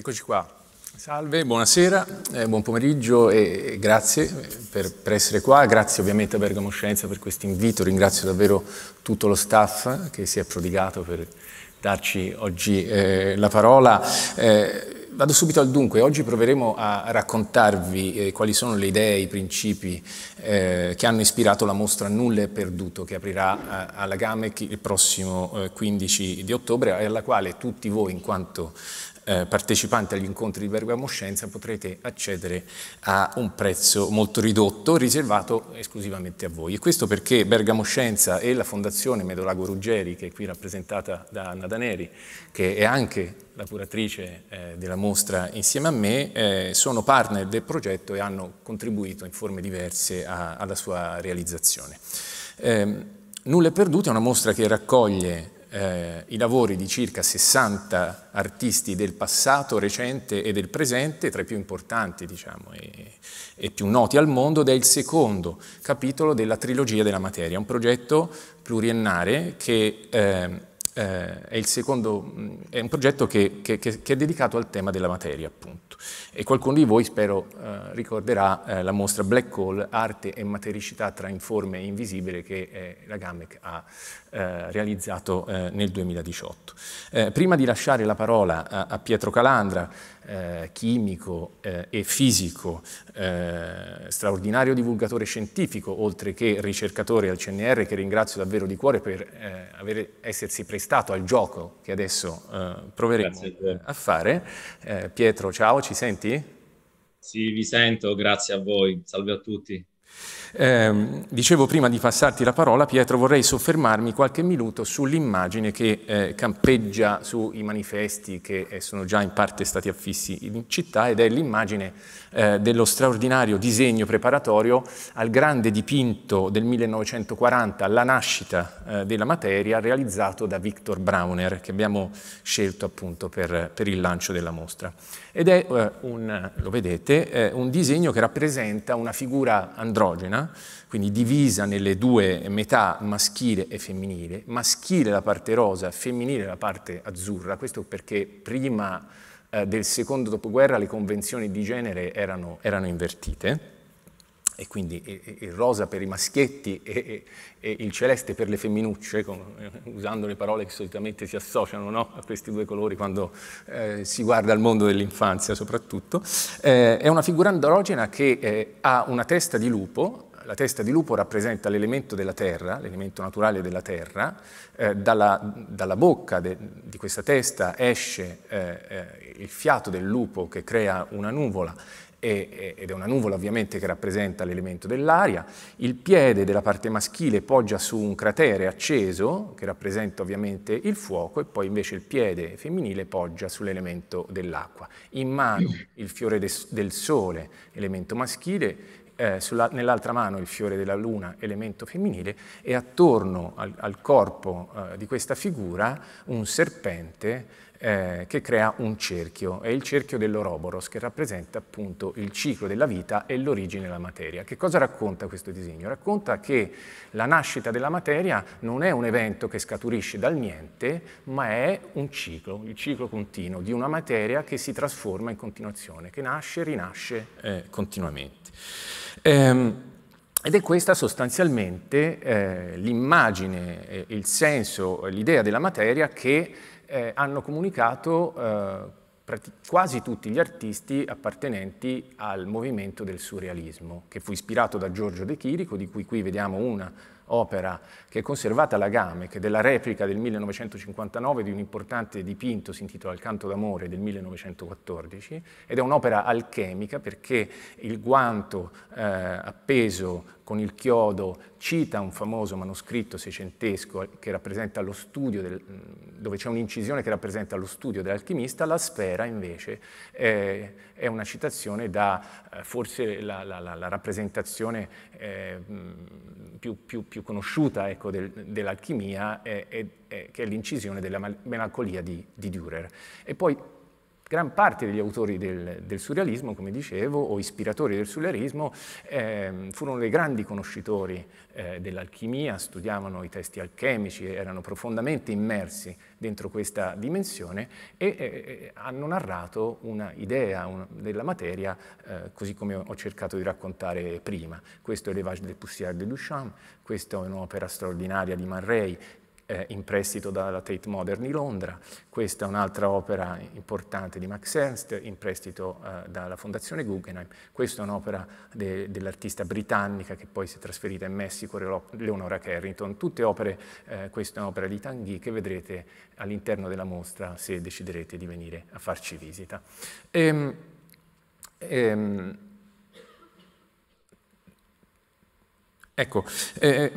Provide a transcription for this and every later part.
Eccoci qua. Salve, buonasera, eh, buon pomeriggio e grazie per, per, essere qua, grazie ovviamente a Bergamo Scienza per questo invito, ringrazio davvero tutto lo staff che si è prodigato per darci oggi eh, la parola. Eh, vado subito al dunque, oggi proveremo a raccontarvi eh, quali sono le idee, i principi eh, che hanno ispirato la mostra Nulla è perduto che aprirà eh, alla GAMEC il prossimo 15 di ottobre e alla quale tutti voi in quanto eh, partecipante agli incontri di Bergamo Scienza potrete accedere a un prezzo molto ridotto riservato esclusivamente a voi. E questo perché Bergamo Scienza e la Fondazione Medolago Ruggeri, che è qui rappresentata da Anna Daneri, che è anche la curatrice eh, della mostra insieme a me, eh, sono partner del progetto e hanno contribuito in forme diverse a, alla sua realizzazione. Eh, Nulla è perduto è una mostra che raccoglie eh, i lavori di circa 60 artisti del passato recente e del presente, tra i più importanti diciamo, e, e, più noti al mondo, ed è il secondo capitolo della trilogia della materia, un progetto pluriennale che eh, eh, è, secondo, mm, è, un progetto che, che, che, è dedicato al tema della materia, appunto. E qualcuno di voi, spero, eh, ricorderà eh, la mostra Black Hole, arte e matericità tra informe e invisibile che la eh, GAMEC ha eh, realizzato eh, nel 2018. prima di lasciare la parola a, a Pietro Calandra, eh, chimico eh, e fisico, eh, straordinario divulgatore scientifico, oltre che ricercatore al CNR, che ringrazio davvero di cuore per eh, aver, essersi prestato al gioco che adesso eh, proveremo Grazie. a fare. Eh, Pietro, ciao, ci senti? Sì, vi sento, grazie a voi. Salve a tutti. Eh, dicevo prima di passarti la parola, Pietro, vorrei soffermarmi qualche minuto sull'immagine che eh, campeggia sui manifesti che eh, sono già in parte stati affissi in città ed è l'immagine eh, dello straordinario disegno preparatorio al grande dipinto del 1940, La nascita eh, della materia, realizzato da Victor Brauner, che abbiamo scelto appunto per, per il lancio della mostra ed è eh, un, lo vedete, eh, un disegno che rappresenta una figura androgena, quindi divisa nelle due metà maschile e femminile, maschile la parte rosa, femminile la parte azzurra, questo perché prima eh, del secondo dopoguerra le convenzioni di genere erano, erano invertite e quindi il rosa per i maschietti e, e, e il celeste per le femminucce, con, eh, usando le parole che solitamente si associano no? a questi due colori quando eh, si guarda al mondo dell'infanzia soprattutto, eh, è una figura androgena che eh, ha una testa di lupo, la testa di lupo rappresenta l'elemento della terra, l'elemento naturale della terra, eh, dalla, dalla, bocca de, di questa testa esce eh, eh, il fiato del lupo che crea una nuvola ed è una nuvola ovviamente che rappresenta l'elemento dell'aria, il piede della parte maschile poggia su un cratere acceso che rappresenta ovviamente il fuoco e poi invece il piede femminile poggia sull'elemento dell'acqua. In mano il fiore de del sole, elemento maschile, eh, nell'altra mano il fiore della luna, elemento femminile, e attorno al, al corpo eh, di questa figura un serpente eh, che crea un cerchio, è il cerchio dell'Oroboros, che rappresenta appunto il ciclo della vita e l'origine della materia. Che cosa racconta questo disegno? Racconta che la nascita della materia non è un evento che scaturisce dal niente, ma è un ciclo, il ciclo continuo di una materia che si trasforma in continuazione, che nasce e rinasce eh, continuamente. Ehm, ed è questa sostanzialmente eh, l'immagine, il senso, l'idea della materia che eh, hanno comunicato eh, quasi tutti gli artisti appartenenti al movimento del surrealismo, che fu ispirato da Giorgio De Chirico, di cui qui vediamo una opera che è conservata alla è della replica del 1959 di un importante dipinto, si intitola Il canto d'amore del 1914, ed è un'opera alchemica perché il guanto eh, appeso con il chiodo cita un famoso manoscritto seicentesco del, dove c'è un'incisione che rappresenta lo studio dell'alchimista, la sfera invece eh, è una citazione da eh, forse la, la, la rappresentazione eh, più, più, più, conosciuta ecco, del, dell'alchimia, che è l'incisione della melancolia di, di Dürer. E poi Gran parte degli autori del, del surrealismo, come dicevo, o ispiratori del surrealismo, eh, furono dei grandi conoscitori eh, dell'alchimia, studiavano i testi alchemici, erano profondamente immersi dentro questa dimensione e eh, hanno narrato un'idea un, della materia eh, così come ho cercato di raccontare prima. Questo è Le l'Evage de Poussière de Duchamp, questa è un'opera straordinaria di Man Ray eh, in prestito dalla Tate Modern di Londra, questa è un'altra opera importante di Max Ernst, in prestito eh, dalla Fondazione Guggenheim, questa è un'opera de, dell'artista britannica che poi si è trasferita in Messico, Leonora Carrington, tutte opere, eh, questa è un'opera di Tanguy che vedrete all'interno della mostra se deciderete di venire a farci visita. Ehm, ehm, Ecco, eh,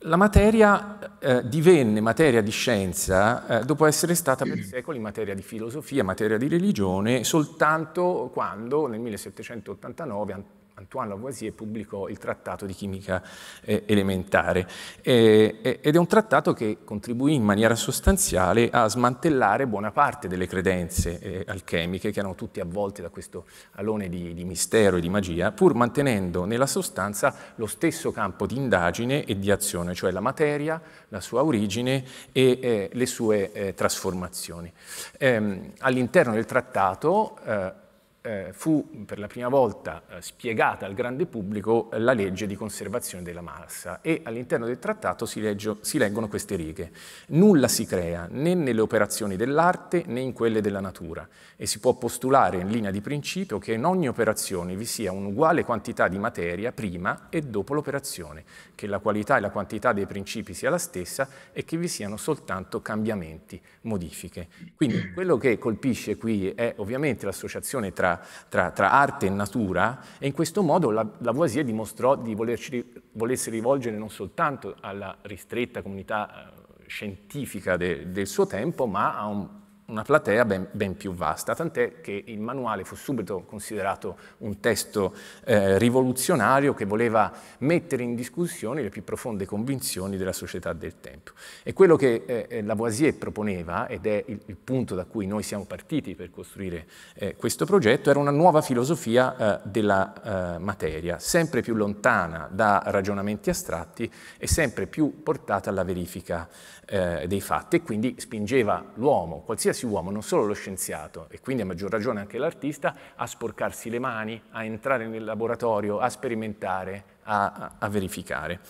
la materia eh, divenne materia di scienza eh, dopo essere stata per secoli materia di filosofia, materia di religione, soltanto quando nel 1789 Antoine Lavoisier pubblicò il trattato di chimica eh, elementare eh, ed è un trattato che contribuì in maniera sostanziale a smantellare buona parte delle credenze eh, alchemiche che erano tutte avvolte da questo alone di, di, mistero e di magia, pur mantenendo nella sostanza lo stesso campo di indagine e di azione, cioè la materia, la sua origine e eh, le sue eh, trasformazioni. Ehm, all'interno del trattato eh, eh, fu per la prima volta eh, spiegata al grande pubblico eh, la legge di conservazione della massa e all'interno del trattato si, leggio, si, leggono queste righe. Nulla si crea né nelle operazioni dell'arte né in quelle della natura e si può postulare in linea di principio che in ogni operazione vi sia un'uguale quantità di materia prima e dopo l'operazione, che la qualità e la quantità dei principi sia la stessa e che vi siano soltanto cambiamenti, modifiche. Quindi quello che colpisce qui è ovviamente l'associazione tra tra, tra, arte e natura e in questo modo la, Lavoisier dimostrò di volerci, volersi rivolgere non soltanto alla ristretta comunità eh, scientifica de, del suo tempo, ma a un una platea ben, ben, più vasta, tant'è che il manuale fu subito considerato un testo eh, rivoluzionario che voleva mettere in discussione le più profonde convinzioni della società del tempo. E quello che eh, eh Lavoisier proponeva, ed è il, il, punto da cui noi siamo partiti per costruire eh, questo progetto, era una nuova filosofia eh, della eh, materia, sempre più lontana da ragionamenti astratti e sempre più portata alla verifica dei fatti e quindi spingeva l'uomo, qualsiasi qualsiasi uomo, non solo lo scienziato, e quindi a maggior ragione anche l'artista, a sporcarsi le mani, a entrare nel laboratorio, a sperimentare, a, a verificare.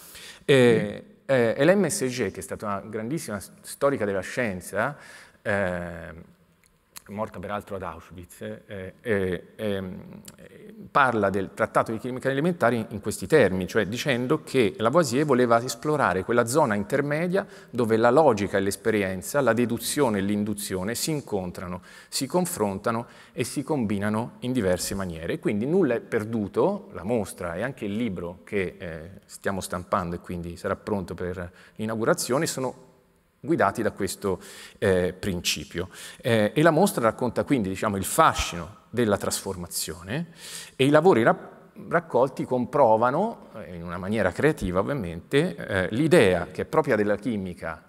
E, mm. eh, l'MSG, che è stata una grandissima storica della scienza, eh, morta peraltro ad Auschwitz, eh, eh, eh, parla del trattato di chimica elementare in, questi termini, cioè dicendo che Lavoisier voleva esplorare quella zona intermedia dove la logica e l'esperienza, la deduzione e l'induzione si incontrano, si confrontano e si combinano in diverse maniere. Quindi nulla è perduto, la mostra e anche il libro che eh, stiamo stampando e quindi sarà pronto per l'inaugurazione sono guidati da questo eh, principio. Eh, e la mostra racconta quindi diciamo, il fascino della trasformazione e i lavori ra raccolti comprovano, eh, in una maniera creativa ovviamente, eh, l'idea che è propria della chimica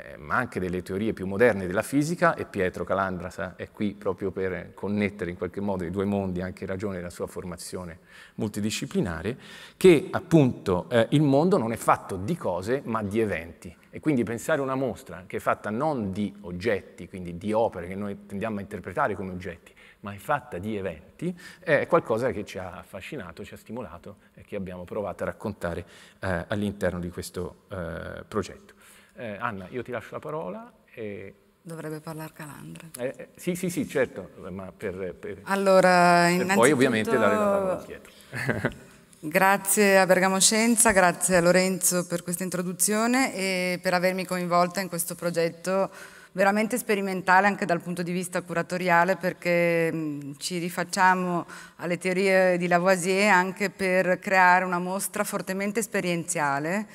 eh, ma anche delle teorie più moderne della fisica e Pietro Calandrasa eh, è qui proprio per connettere in qualche modo i due mondi anche in ragione della sua formazione multidisciplinare, che appunto eh, il mondo non è fatto di cose ma di eventi e quindi pensare una mostra che è fatta non di oggetti, quindi di opere che noi tendiamo a interpretare come oggetti, ma è fatta di eventi, è qualcosa che ci ha affascinato, ci ha stimolato e che abbiamo provato a raccontare eh, all'interno di questo eh, progetto. Eh, Anna, io ti lascio la parola. E... Dovrebbe parlare Calandra. Eh, eh, sì, sì, sì, certo, ma per, per... Allora, per innanzitutto... poi ovviamente dare la parola a Pietro. Grazie a Bergamo Scienza, grazie a Lorenzo per questa introduzione e per avermi coinvolta in questo progetto veramente sperimentale anche dal punto di vista curatoriale perché mm, ci rifacciamo alle teorie di Lavoisier anche per creare una mostra fortemente esperienziale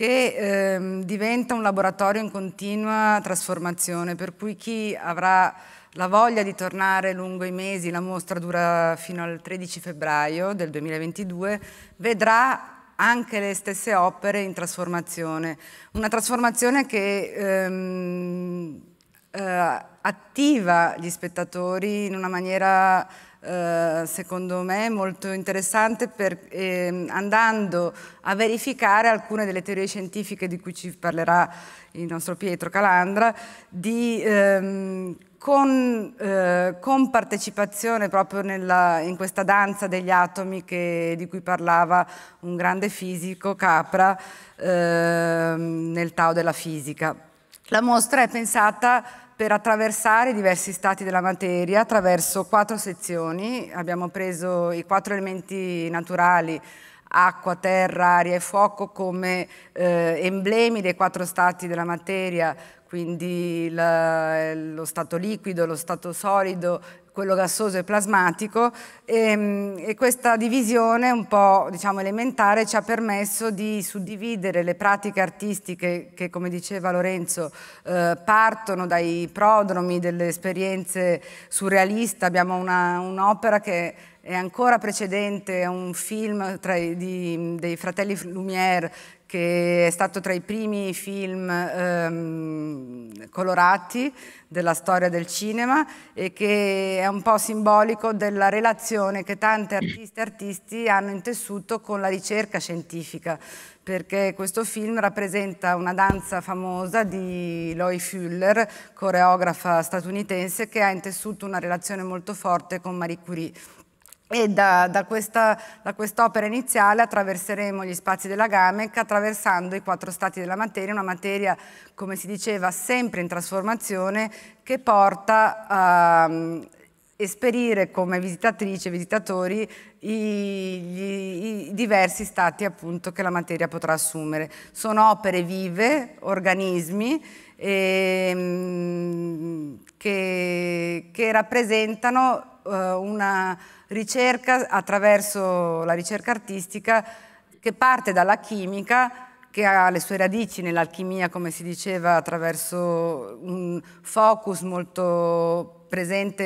che ehm, diventa un laboratorio in continua trasformazione, per cui chi avrà la voglia di tornare lungo i mesi, la mostra dura fino al 13 febbraio del 2022, vedrà anche le stesse opere in trasformazione. Una trasformazione che ehm, eh, attiva gli spettatori in una maniera eh, secondo me molto interessante per, eh, andando a verificare alcune delle teorie scientifiche di cui ci parlerà il nostro Pietro Calandra, di, ehm, con, eh, con, partecipazione proprio nella, in questa danza degli atomi che, di cui parlava un grande fisico, Capra, ehm, nel Tao della fisica. La mostra è pensata per attraversare i diversi stati della materia attraverso quattro sezioni. Abbiamo preso i quattro elementi naturali, acqua, terra, aria e fuoco come eh, emblemi dei quattro stati della materia, quindi la, lo stato liquido, lo stato solido, quello gassoso e plasmatico e, ehm, e questa divisione un po' diciamo, elementare ci ha permesso di suddividere le pratiche artistiche che come diceva Lorenzo eh, partono dai prodromi delle esperienze surrealiste, abbiamo un'opera che è ancora precedente a un film i, di, dei fratelli Lumière che è stato tra i primi film ehm, colorati della storia del cinema e che è un po' simbolico della relazione che tanti artisti e artisti hanno intessuto con la ricerca scientifica, perché questo film rappresenta una danza famosa di Loy Fuller, coreografa statunitense, che ha intessuto una relazione molto forte con Marie Curie e da, da, questa, da quest'opera iniziale attraverseremo gli spazi della GAMEC attraversando i quattro stati della materia, una materia, come si diceva, sempre in trasformazione che porta a mm, esperire come visitatrici e visitatori i, gli, i, diversi stati appunto che la materia potrà assumere. Sono opere vive, organismi e, ehm, che, che rappresentano eh, una ricerca attraverso la ricerca artistica che parte dalla chimica che ha le sue radici nell'alchimia, come si diceva, attraverso un focus molto presente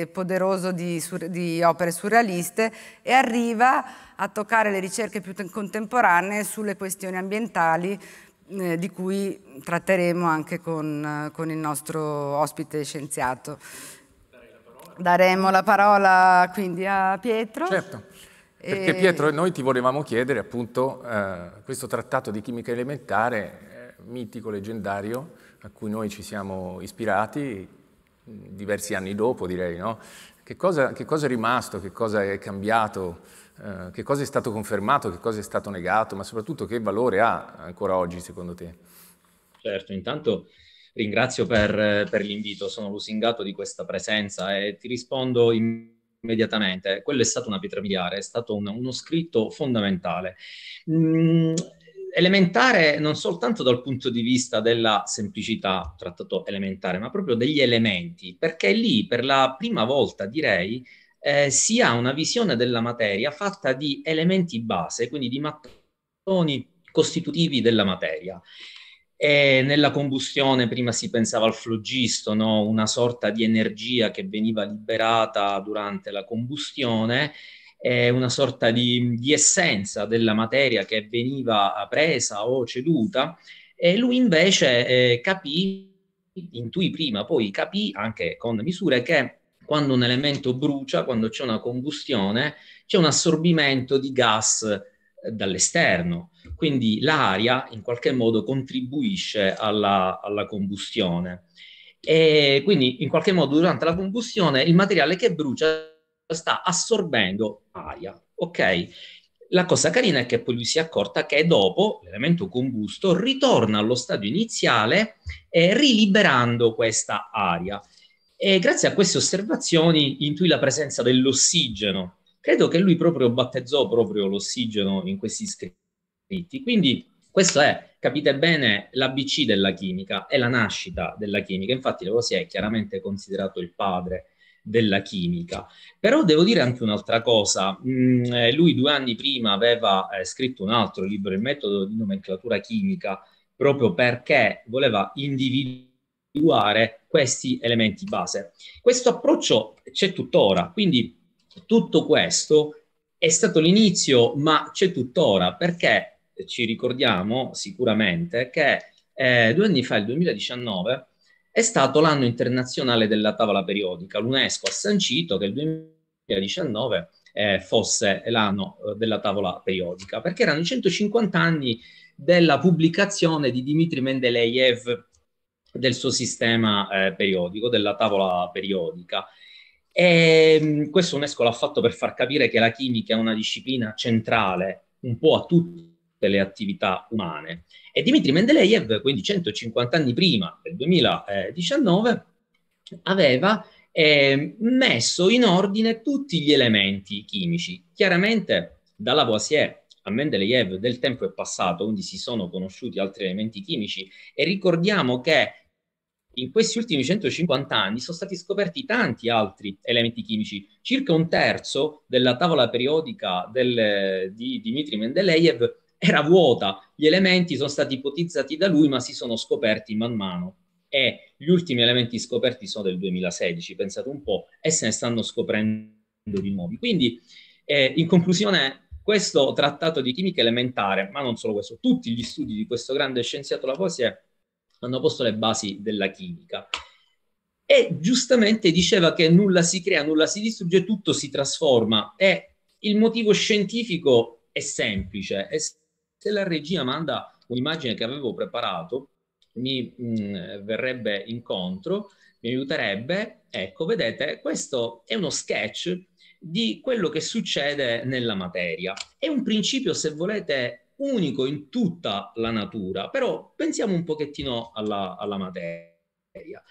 e poderoso di, di, opere surrealiste e arriva a toccare le ricerche più contemporanee sulle questioni ambientali eh, di cui tratteremo anche con, con il nostro ospite scienziato. Daremo la parola quindi a Pietro. Certo. Perché Pietro, noi ti volevamo chiedere appunto eh, questo trattato di chimica elementare, eh, mitico, leggendario, a cui noi ci siamo ispirati diversi anni dopo, direi, no? Che cosa, che cosa è rimasto, che cosa è cambiato, eh, che cosa è stato confermato, che cosa è stato negato, ma soprattutto che valore ha ancora oggi, secondo te? Certo, intanto ringrazio per, per l'invito, sono lusingato di questa presenza e ti rispondo immediatamente. Quello è stato una pietra miliare, è stato un, uno scritto fondamentale. Mm, elementare non soltanto dal punto di vista della semplicità, trattato elementare, ma proprio degli elementi, perché lì per la prima volta direi eh, si ha una visione della materia fatta di elementi base, quindi di mattoni costitutivi della materia. E nella combustione prima si pensava al flogisto, no? una sorta di energia che veniva liberata durante la combustione, una sorta di, di essenza della materia che veniva presa o ceduta, e lui invece eh, capì, intuì prima, poi capì anche con misure che quando un elemento brucia, quando c'è una combustione, c'è un assorbimento di gas eh, dall'esterno quindi l'aria in qualche modo contribuisce alla, alla combustione. E quindi in qualche modo durante la combustione il materiale che brucia sta assorbendo aria, ok? La cosa carina è che poi lui si è accorta che dopo l'elemento combusto ritorna allo stadio iniziale eh, riliberando questa aria. E grazie a queste osservazioni intuì la presenza dell'ossigeno. Credo che lui proprio battezzò proprio l'ossigeno in questi scritti scritti. Quindi questo è, capite bene, l'ABC della chimica, è la nascita della chimica. Infatti Lavoisier è chiaramente considerato il padre della chimica. Però devo dire anche un'altra cosa, mm, eh, lui due anni prima aveva eh, scritto un altro libro, il metodo di nomenclatura chimica, proprio perché voleva individuare questi elementi base. Questo approccio c'è tuttora, quindi tutto questo è stato l'inizio, ma c'è tuttora perché ci ricordiamo sicuramente che eh, due anni fa, il 2019, è stato l'anno internazionale della tavola periodica. L'UNESCO ha sancito che il 2019 eh, fosse l'anno eh, della tavola periodica, perché erano i 150 anni della pubblicazione di Dmitri Mendeleev del suo sistema eh, periodico, della tavola periodica. E ehm, questo UNESCO l'ha fatto per far capire che la chimica è una disciplina centrale un po' a tutti tutte le attività umane. E Dmitry Mendeleev, quindi 150 anni prima, nel 2019, aveva eh, messo in ordine tutti gli elementi chimici. Chiaramente da Lavoisier a Mendeleev del tempo è passato, quindi si sono conosciuti altri elementi chimici e ricordiamo che in questi ultimi 150 anni sono stati scoperti tanti altri elementi chimici. Circa un terzo della tavola periodica del, di Dmitry Mendeleev era vuota. Gli elementi sono stati ipotizzati da lui, ma si sono scoperti man mano. E gli ultimi elementi scoperti sono del 2016, pensate un po', e se ne stanno scoprendo di nuovi. Quindi, eh, in conclusione, questo trattato di chimica elementare, ma non solo questo, tutti gli studi di questo grande scienziato Lavoisier hanno posto le basi della chimica. E giustamente diceva che nulla si crea, nulla si distrugge, tutto si trasforma. E il motivo scientifico è semplice, è semplice se la regia manda un'immagine che avevo preparato, mi mh, mm, verrebbe incontro, mi aiuterebbe. Ecco, vedete, questo è uno sketch di quello che succede nella materia. È un principio, se volete, unico in tutta la natura, però pensiamo un pochettino alla, alla materia.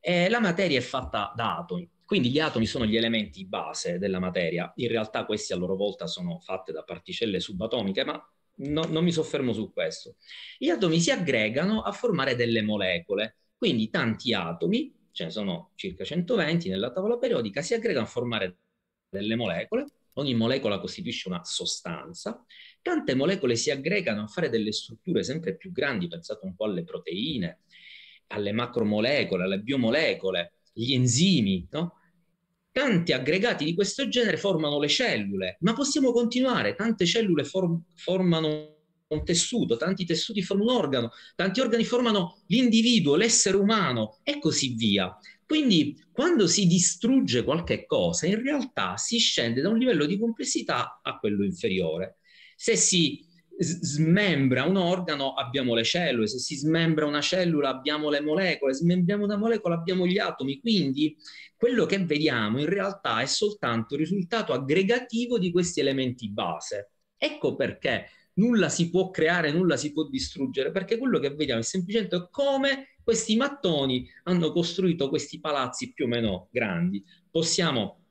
Eh, la materia è fatta da atomi, quindi gli atomi sono gli elementi base della materia. In realtà questi a loro volta sono fatti da particelle subatomiche, ma no, non mi soffermo su questo. Gli atomi si aggregano a formare delle molecole, quindi tanti atomi, ce ne sono circa 120 nella tavola periodica, si aggregano a formare delle molecole, ogni molecola costituisce una sostanza, tante molecole si aggregano a fare delle strutture sempre più grandi, pensate un po' alle proteine, alle macromolecole, alle biomolecole, gli enzimi, no? tanti aggregati di questo genere formano le cellule, ma possiamo continuare, tante cellule form- formano un tessuto, tanti tessuti formano un organo, tanti organi formano l'individuo, l'essere umano e così via. Quindi quando si distrugge qualche cosa, in realtà si scende da un livello di complessità a quello inferiore. Se si smembra un organo abbiamo le cellule, se si smembra una cellula abbiamo le molecole, smembriamo una molecola abbiamo gli atomi, quindi quello che vediamo in realtà è soltanto il risultato aggregativo di questi elementi base. Ecco perché nulla si può creare, nulla si può distruggere, perché quello che vediamo è semplicemente come questi mattoni hanno costruito questi palazzi più o meno grandi. Possiamo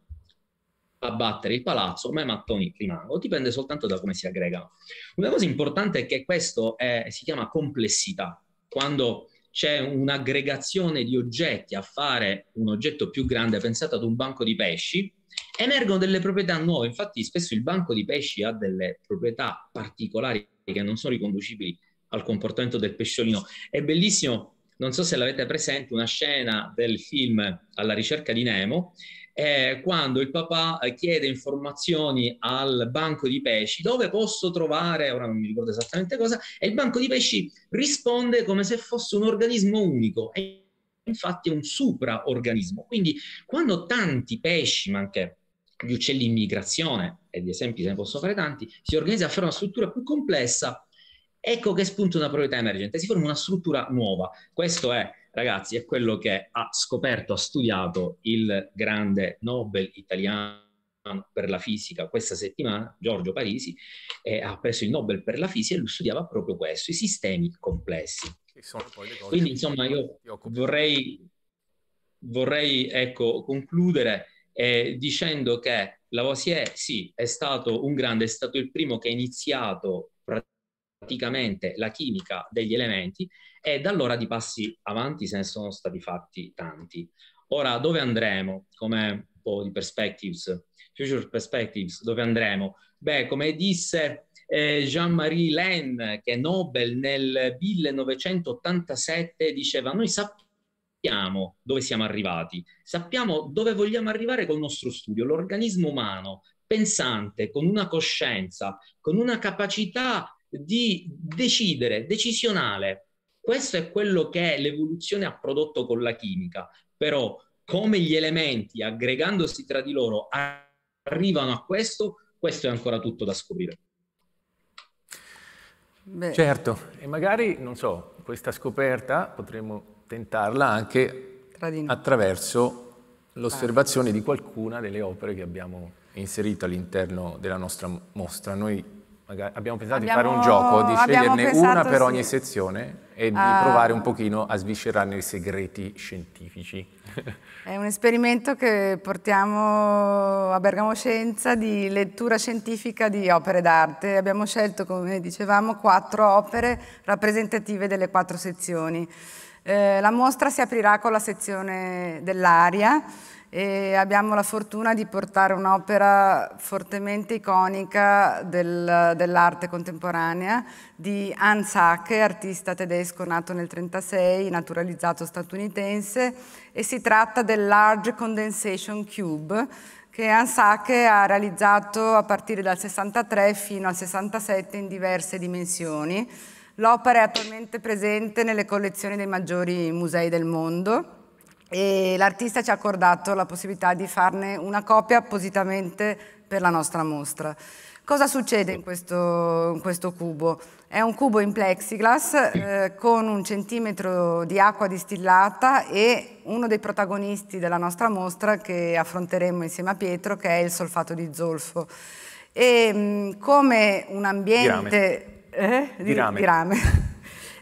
abbattere il palazzo, ma i mattoni rimangono, dipende soltanto da come si aggregano. Una cosa importante è che questo è, si chiama complessità. Quando c'è un'aggregazione di oggetti a fare un oggetto più grande, pensate ad un banco di pesci, emergono delle proprietà nuove. Infatti, spesso il banco di pesci ha delle proprietà particolari che non sono riconducibili al comportamento del pesciolino. È bellissimo, non so se l'avete presente, una scena del film Alla ricerca di Nemo, eh, quando il papà eh, chiede informazioni al banco di pesci, dove posso trovare, ora non mi ricordo esattamente cosa, e il banco di pesci risponde come se fosse un organismo unico. E infatti è un supraorganismo. Quindi quando tanti pesci, ma anche gli uccelli in migrazione, e di esempi se ne posso fare tanti, si organizzano a fare una struttura più complessa, ecco che spunta una proprietà emergente, si forma una struttura nuova. Questo è ragazzi, è quello che ha scoperto, ha studiato il grande Nobel italiano per la fisica questa settimana, Giorgio Parisi, eh, ha preso il Nobel per la fisica e lui studiava proprio questo, i sistemi complessi. Quindi insomma io vorrei, vorrei ecco, concludere eh, dicendo che Lavoisier sì è stato un grande, è stato il primo che ha iniziato praticamente la chimica degli elementi e da allora di passi avanti se ne sono stati fatti tanti. Ora, dove andremo? Come un po' di perspectives, future perspectives, dove andremo? Beh, come disse eh, Jean-Marie Len, che Nobel nel 1987 diceva, noi sappiamo dove siamo arrivati, sappiamo dove vogliamo arrivare col nostro studio, l'organismo umano pensante, con una coscienza, con una capacità di decidere, decisionale. Questo è quello che l'evoluzione ha prodotto con la chimica, però come gli elementi aggregandosi tra di loro arrivano a questo, questo è ancora tutto da scoprire. Beh. Certo, e magari, non so, questa scoperta potremmo tentarla anche attraverso esatto. l'osservazione di qualcuna delle opere che abbiamo inserito all'interno della nostra mostra. Noi abbiamo pensato abbiamo, di fare un gioco, di sceglierne una per sì. ogni sezione e di uh, provare un pochino a sviscerarne i segreti scientifici. È un esperimento che portiamo a Bergamo Scienza di lettura scientifica di opere d'arte. Abbiamo scelto, come dicevamo, quattro opere rappresentative delle quattro sezioni. Eh, la mostra si aprirà con la sezione dell'aria e abbiamo la fortuna di portare un'opera fortemente iconica del, dell'arte contemporanea di Hans Hacke, artista tedesco nato nel 1936, naturalizzato statunitense e si tratta del Large Condensation Cube che Hans Hacke ha realizzato a partire dal 63 fino al 67 in diverse dimensioni. L'opera è attualmente presente nelle collezioni dei maggiori musei del mondo e l'artista ci ha accordato la possibilità di farne una copia appositamente per la nostra mostra. Cosa succede in questo, in questo cubo? È un cubo in plexiglass eh, con un centimetro di acqua distillata e uno dei protagonisti della nostra mostra che affronteremo insieme a Pietro che è il solfato di zolfo. E, mh, mm, come un ambiente... Di rame. Eh? Di, di rame. Di rame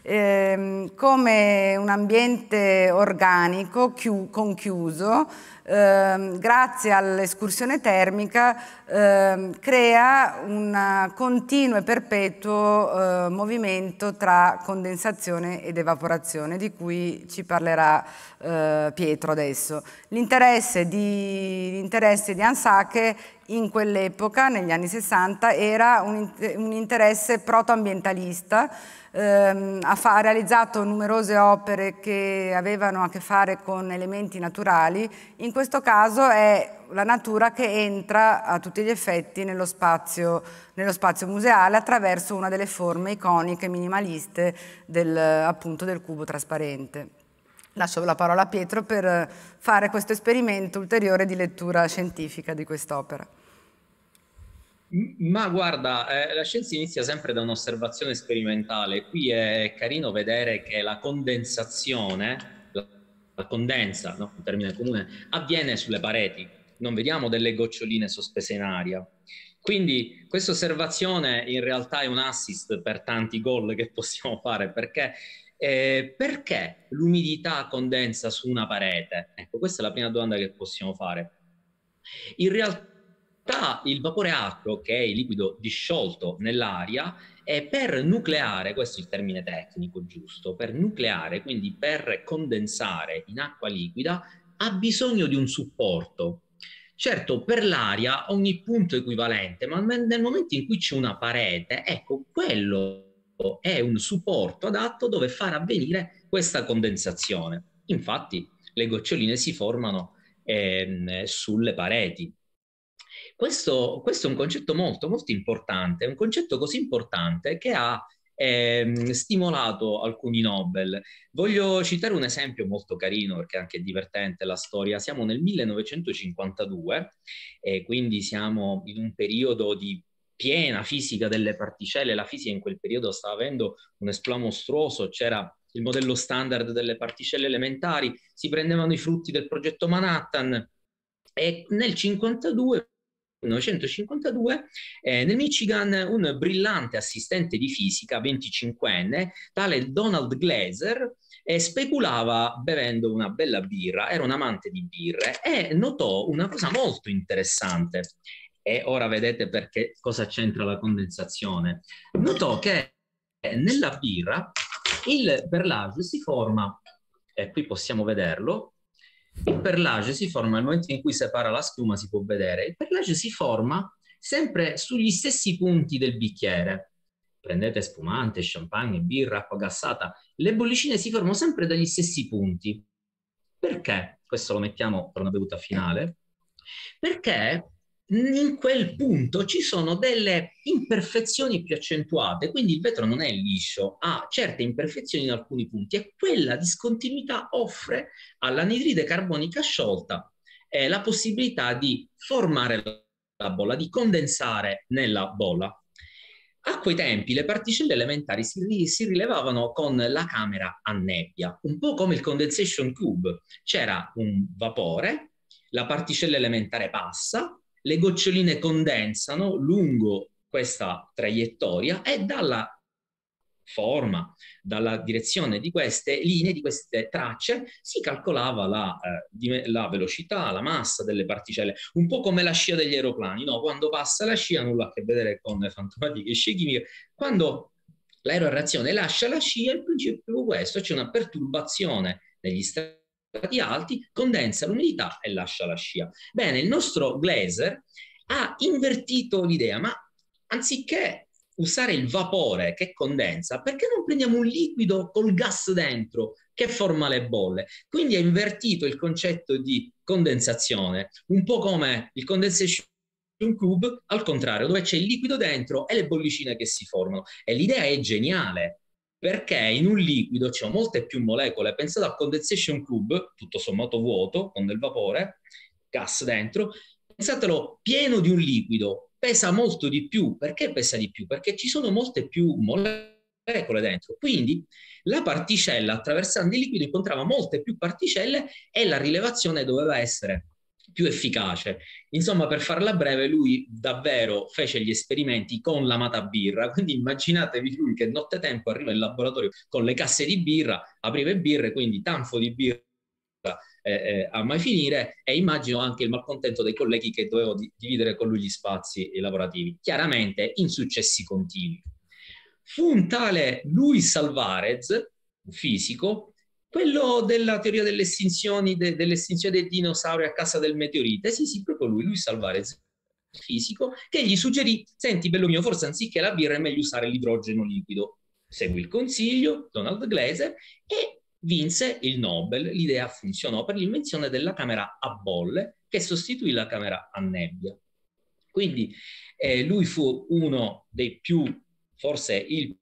eh, come un ambiente organico, conchiuso, eh, grazie all'escursione termica, eh, crea un continuo e perpetuo eh, movimento tra condensazione ed evaporazione, di cui ci parlerà eh, Pietro adesso. L'interesse di, l'interesse di Ansache in quell'epoca, negli anni 60, era un, un interesse protoambientalista, ehm, ha, ha, realizzato numerose opere che avevano a che fare con elementi naturali, in questo caso è la natura che entra a tutti gli effetti nello spazio, nello spazio museale attraverso una delle forme iconiche minimaliste del, appunto, del cubo trasparente. Lascio la parola a Pietro per fare questo esperimento ulteriore di lettura scientifica di quest'opera. Ma guarda, eh, la scienza inizia sempre da un'osservazione sperimentale. Qui è carino vedere che la condensazione, la, condensa, no, un termine comune, avviene sulle pareti. Non vediamo delle goccioline sospese in aria. Quindi questa osservazione in realtà è un assist per tanti gol che possiamo fare perché eh, perché l'umidità condensa su una parete? Ecco, questa è la prima domanda che possiamo fare. In realtà realtà il vapore acro, che è il liquido disciolto nell'aria, è per nucleare, questo è il termine tecnico giusto, per nucleare, quindi per condensare in acqua liquida, ha bisogno di un supporto. Certo, per l'aria ogni punto è equivalente, ma nel momento in cui c'è una parete, ecco, quello è un supporto adatto dove far avvenire questa condensazione. Infatti le goccioline si formano ehm, sulle pareti. Questo, questo è un concetto molto, molto importante, un concetto così importante che ha ehm, stimolato alcuni Nobel. Voglio citare un esempio molto carino perché è anche divertente la storia. Siamo nel 1952 e quindi siamo in un periodo di piena fisica delle particelle, la fisica in quel periodo stava avendo un esplomo mostruoso, c'era il modello standard delle particelle elementari, si prendevano i frutti del progetto Manhattan e nel 1952 1952, eh, nel Michigan un brillante assistente di fisica, 25enne, tale Donald Glaser, eh, speculava bevendo una bella birra, era un amante di birre, e notò una cosa molto interessante. E ora vedete perché cosa c'entra la condensazione. Notò che nella birra il perlage si forma, e qui possiamo vederlo, il perlage si forma nel momento in cui separa la schiuma, si può vedere. Il perlage si forma sempre sugli stessi punti del bicchiere. Prendete spumante, champagne, birra, acqua gassata. Le bollicine si formano sempre dagli stessi punti. Perché? Questo lo mettiamo per una bevuta finale. Perché in quel punto ci sono delle imperfezioni più accentuate, quindi il vetro non è liscio, ha certe imperfezioni in alcuni punti e quella discontinuità offre all'anidride carbonica sciolta eh, la possibilità di formare la bolla, di condensare nella bolla. A quei tempi le particelle elementari si, si, rilevavano con la camera a nebbia, un po' come il condensation cube. C'era un vapore, la particella elementare passa, le goccioline condensano lungo questa traiettoria e dalla forma, dalla direzione di queste linee, di queste tracce, si calcolava la, eh, la, velocità, la massa delle particelle, un po' come la scia degli aeroplani, no? Quando passa la scia nulla a che vedere con le fantomatiche scie chimiche, quando l'aeroreazione lascia la scia, il principio è questo, c'è una perturbazione negli stati alti, condensa l'umidità e lascia la scia. Bene, il nostro glazer ha invertito l'idea, ma anziché usare il vapore che condensa, perché non prendiamo un liquido col gas dentro che forma le bolle? Quindi ha invertito il concetto di condensazione, un po' come il condensation cube, al contrario, dove c'è il liquido dentro e le bollicine che si formano. E l'idea è geniale, perché in un liquido ci sono molte più molecole. Pensate al condensation cube, tutto sommato vuoto, con del vapore, gas dentro, pensatelo pieno di un liquido, pesa molto di più. Perché pesa di più? Perché ci sono molte più molecole dentro. Quindi la particella attraversando il liquido incontrava molte più particelle e la rilevazione doveva essere più efficace. Insomma, per farla breve, lui davvero fece gli esperimenti con l'amata birra, quindi immaginatevi lui che nottetempo arriva in laboratorio con le casse di birra, apriva le birre, quindi tanfo di birra eh, eh, a mai finire e immagino anche il malcontento dei colleghi che dovevo di- dividere con lui gli spazi lavorativi, chiaramente insuccessi continui. Fu un tale Luis Alvarez, un fisico, quello della teoria delle estinzioni, de, dell'estinzione dei dinosauri a casa del meteorite, sì, sì, proprio lui, lui Salvarez, fisico, che gli suggerì, senti bello mio, forse anziché la birra è meglio usare l'idrogeno liquido. Segui il consiglio, Donald Glaser, e vinse il Nobel. L'idea funzionò per l'invenzione della camera a bolle che sostituì la camera a nebbia. Quindi eh, lui fu uno dei più, forse il più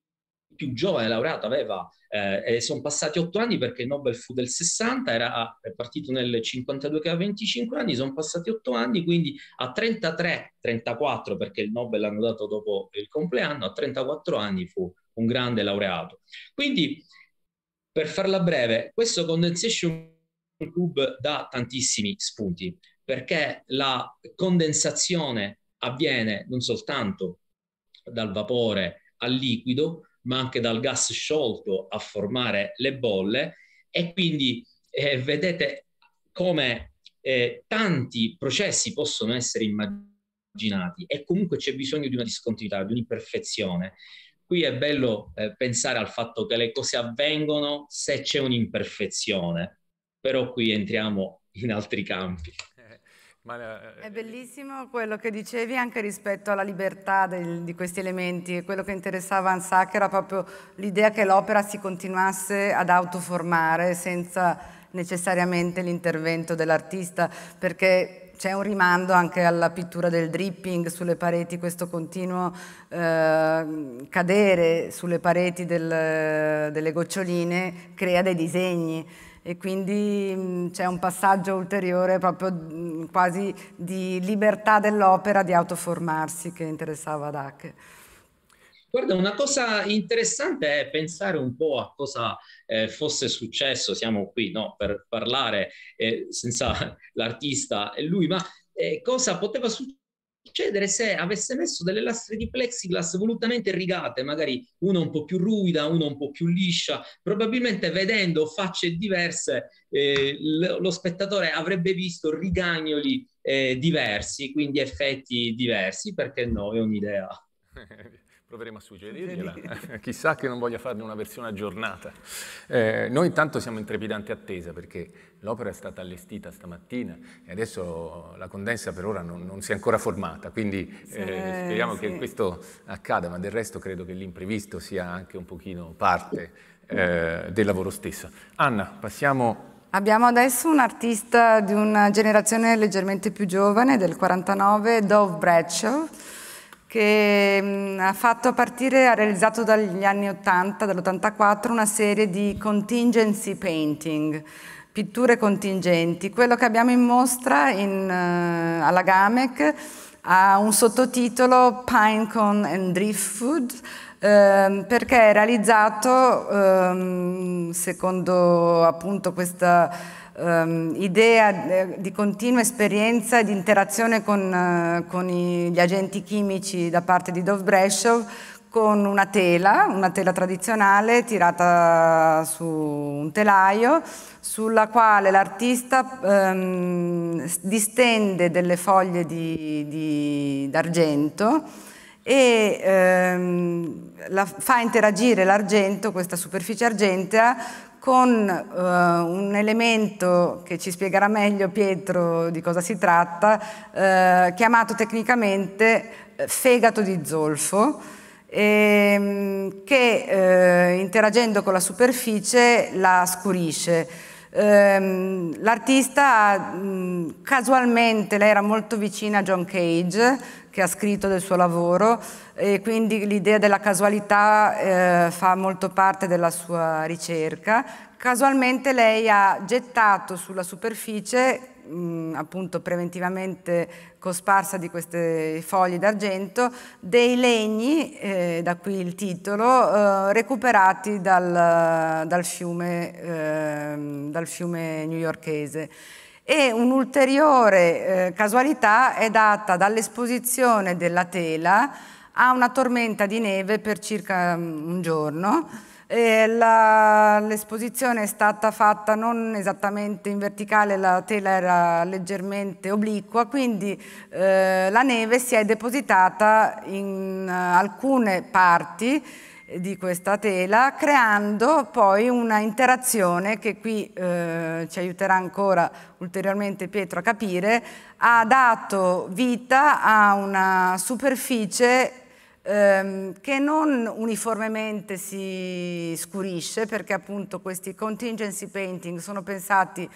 più giovane laureato aveva, eh, sono passati otto anni perché il Nobel fu del 60, era, ah, è partito nel 52 che aveva 25 anni, sono passati otto anni, quindi a 33, 34 perché il Nobel l'hanno dato dopo il compleanno, a 34 anni fu un grande laureato. Quindi, per farla breve, questo condensation cube dà tantissimi spunti, perché la condensazione avviene non soltanto dal vapore al liquido, ma anche dal gas sciolto a formare le bolle e quindi eh, vedete come eh, tanti processi possono essere immaginati e comunque c'è bisogno di una discontinuità, di un'imperfezione. Qui è bello eh, pensare al fatto che le cose avvengono se c'è un'imperfezione, però qui entriamo in altri campi. Ma, eh, è eh, eh, bellissimo quello che dicevi anche rispetto alla libertà del, di questi elementi. Quello che interessava Ansac era proprio l'idea che l'opera si continuasse ad autoformare senza necessariamente l'intervento dell'artista, perché c'è un rimando anche alla pittura del dripping sulle pareti, questo continuo eh, cadere sulle pareti del, delle goccioline crea dei disegni e quindi mm, c'è un passaggio ulteriore proprio mm, quasi di libertà dell'opera di autoformarsi che interessava ad Dac. Guarda, una cosa interessante è pensare un po' a cosa eh, fosse successo, siamo qui no, per parlare eh, senza l'artista e lui, ma eh, cosa poteva succedere succedere se avesse messo delle lastre di plexiglass volutamente rigate, magari una un po' più ruvida, una un po' più liscia, probabilmente vedendo facce diverse eh, lo spettatore avrebbe visto rigagnoli eh, diversi, quindi effetti diversi, perché no, è un'idea. Proveremo a suggerirgliela. Chissà che non voglia farne una versione aggiornata. Eh, noi intanto siamo in trepidante attesa perché l'opera è stata allestita stamattina e adesso la condensa per ora non, non si è ancora formata, quindi eh, speriamo sì. che questo accada, ma del resto credo che l'imprevisto sia anche un pochino parte eh, del lavoro stesso. Anna, passiamo Abbiamo adesso un artista di una generazione leggermente più giovane, del 49, Dove Bradshaw, che ha fatto partire, ha realizzato dagli anni 80, dall'84, una serie di contingency painting, pitture contingenti. Quello che abbiamo in mostra in, uh, alla GAMEC ha un sottotitolo Pinecone and Driftwood, ehm, perché è realizzato, ehm, secondo appunto questa um, idea eh, di continua esperienza e di interazione con, uh, con i, gli agenti chimici da parte di Dov Breshov con una tela, una tela tradizionale tirata su un telaio, sulla quale l'artista ehm, distende delle foglie d'argento e ehm, la, fa interagire l'argento, questa superficie argentea, con eh, un elemento che ci spiegherà meglio Pietro di cosa si tratta, eh, chiamato tecnicamente eh, fegato di zolfo, ehm, che eh, interagendo con la superficie la scurisce. Ehm, l'artista casualmente, lei era molto vicina a John Cage, che ha scritto del suo lavoro, e quindi l'idea della casualità eh, fa molto parte della sua ricerca. Casualmente lei ha gettato sulla superficie mh, appunto preventivamente cosparsa di queste foglie d'argento, dei legni, eh, da qui il titolo, eh, recuperati dal, dal fiume, ehm, dal fiume newyorchese. E un'ulteriore eh, casualità è data dall'esposizione della tela a una tormenta di neve per circa un giorno, l'esposizione è stata fatta non esattamente in verticale, la tela era leggermente obliqua, quindi eh, la neve si è depositata in uh, alcune parti eh, di questa tela, creando poi una interazione che qui eh, ci aiuterà ancora ulteriormente Pietro a capire, ha dato vita a una superficie ehm, che non uniformemente si scurisce perché appunto questi contingency painting sono pensati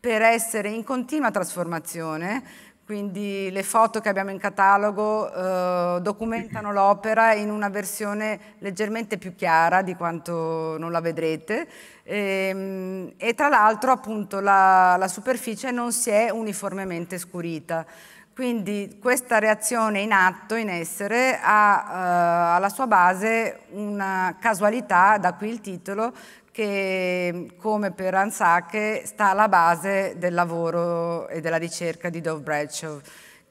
per essere in continua trasformazione, quindi le foto che abbiamo in catalogo eh, documentano l'opera in una versione leggermente più chiara di quanto non la vedrete e, ehm, e tra l'altro appunto la, la superficie non si è uniformemente scurita. Quindi questa reazione in atto, in essere, ha eh, alla sua base una casualità, da qui il titolo, che come per Ansache sta alla base del lavoro e della ricerca di Dove Bradshaw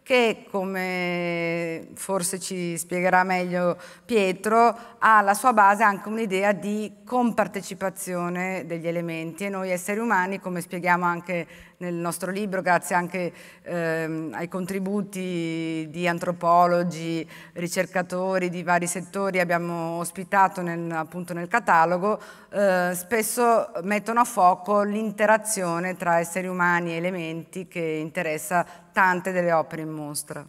che come forse ci spiegherà meglio Pietro, ha alla sua base anche un'idea di compartecipazione degli elementi e noi esseri umani, come spieghiamo anche nel nostro libro, grazie anche ehm, ai contributi di antropologi, ricercatori di vari settori, abbiamo ospitato nel, appunto nel catalogo, eh, spesso mettono a fuoco l'interazione tra esseri umani e elementi che interessa tante delle opere in mostra.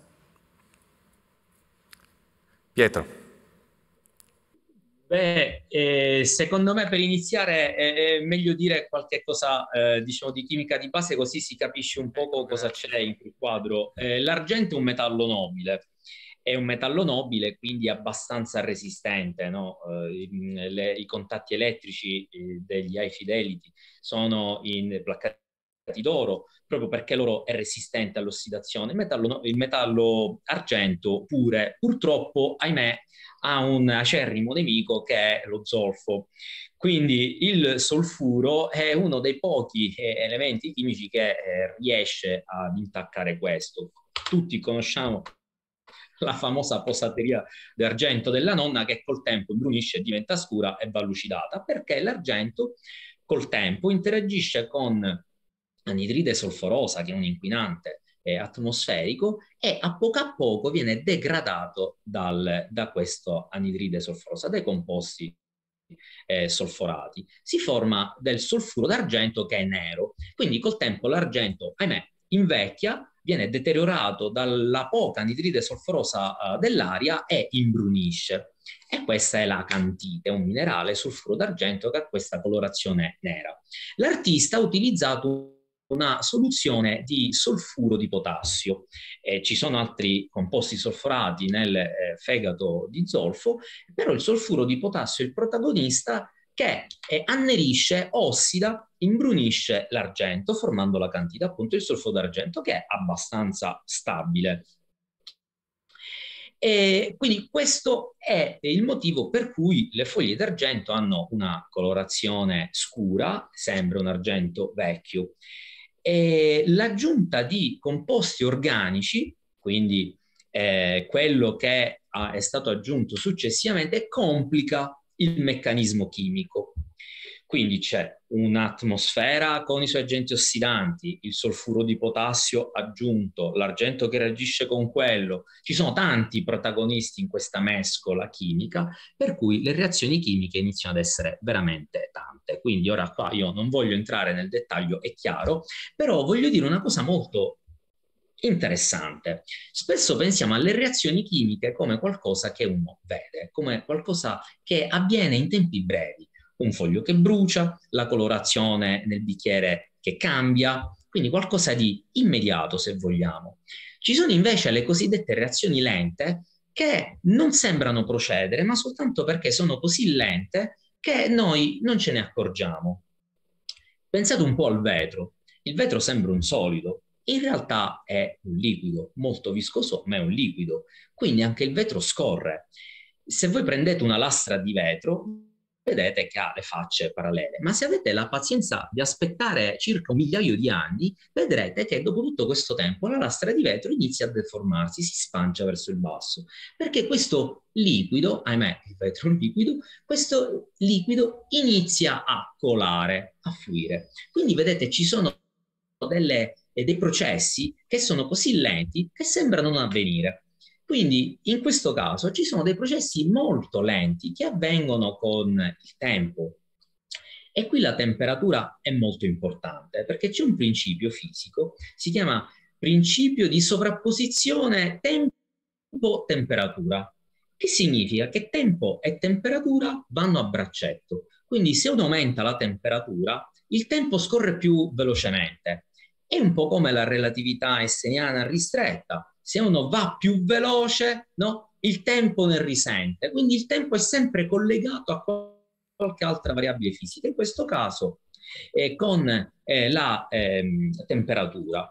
Pietro. Beh, eh, secondo me per iniziare è meglio dire qualche cosa eh, diciamo di chimica di base così si capisce un poco cosa c'è in quel quadro. Eh, l'argento è un metallo nobile, è un metallo nobile quindi abbastanza resistente, no? Eh, le, i contatti elettrici eh, degli high fidelity sono in placcati d'oro, proprio perché l'oro è resistente all'ossidazione. Il metallo, il metallo argento pure, purtroppo, ahimè, ha un acerrimo nemico che è lo zolfo. Quindi il solfuro è uno dei pochi eh, elementi chimici che eh, riesce ad intaccare questo. Tutti conosciamo la famosa posateria d'argento della nonna che col tempo brunisce, diventa scura e va lucidata, perché l'argento col tempo interagisce con anidride solforosa, che è un inquinante eh, atmosferico, e a poco a poco viene degradato dal, da questo anidride solforosa, dai composti eh, solforati. Si forma del solfuro d'argento che è nero. Quindi col tempo l'argento, ahimè, invecchia, viene deteriorato dalla poca anidride solforosa uh, dell'aria e imbrunisce. E questa è la cantite, un minerale solfuro d'argento che ha questa colorazione nera. L'artista ha utilizzato una soluzione di solfuro di potassio. Eh, ci sono altri composti solforati nel eh, fegato di zolfo, però il solfuro di potassio è il protagonista che eh, annerisce, ossida, imbrunisce l'argento, formando la candida, appunto il solfo d'argento, che è abbastanza stabile. E quindi questo è il motivo per cui le foglie d'argento hanno una colorazione scura, sembra un argento vecchio eh, l'aggiunta di composti organici, quindi eh, quello che è stato aggiunto successivamente, complica il meccanismo chimico. Quindi c'è un'atmosfera con i suoi agenti ossidanti, il solfuro di potassio aggiunto, l'argento che reagisce con quello. Ci sono tanti protagonisti in questa mescola chimica, per cui le reazioni chimiche iniziano ad essere veramente tante. Quindi ora qua io non voglio entrare nel dettaglio, è chiaro, però voglio dire una cosa molto interessante. Spesso pensiamo alle reazioni chimiche come qualcosa che uno vede, come qualcosa che avviene in tempi brevi un foglio che brucia, la colorazione nel bicchiere che cambia, quindi qualcosa di immediato se vogliamo. Ci sono invece le cosiddette reazioni lente che non sembrano procedere, ma soltanto perché sono così lente che noi non ce ne accorgiamo. Pensate un po' al vetro. Il vetro sembra un solido, in realtà è un liquido, molto viscoso, ma è un liquido. Quindi anche il vetro scorre. Se voi prendete una lastra di vetro, vedete che ha le facce parallele, ma se avete la pazienza di aspettare circa un migliaio di anni, vedrete che dopo tutto questo tempo la lastra di vetro inizia a deformarsi, si spancia verso il basso, perché questo liquido, ahimè il vetro è un liquido, questo liquido inizia a colare, a fluire. Quindi vedete ci sono delle, eh, dei processi che sono così lenti che sembrano non avvenire. Quindi in questo caso ci sono dei processi molto lenti che avvengono con il tempo. E qui la temperatura è molto importante perché c'è un principio fisico, si chiama principio di sovrapposizione tempo-temperatura, che significa che tempo e temperatura vanno a braccetto. Quindi se uno aumenta la temperatura, il tempo scorre più velocemente. È un po' come la relatività esseniana ristretta, se uno va più veloce, no? il tempo ne risente. Quindi il tempo è sempre collegato a qualche altra variabile fisica, in questo caso eh, con eh, la eh, temperatura.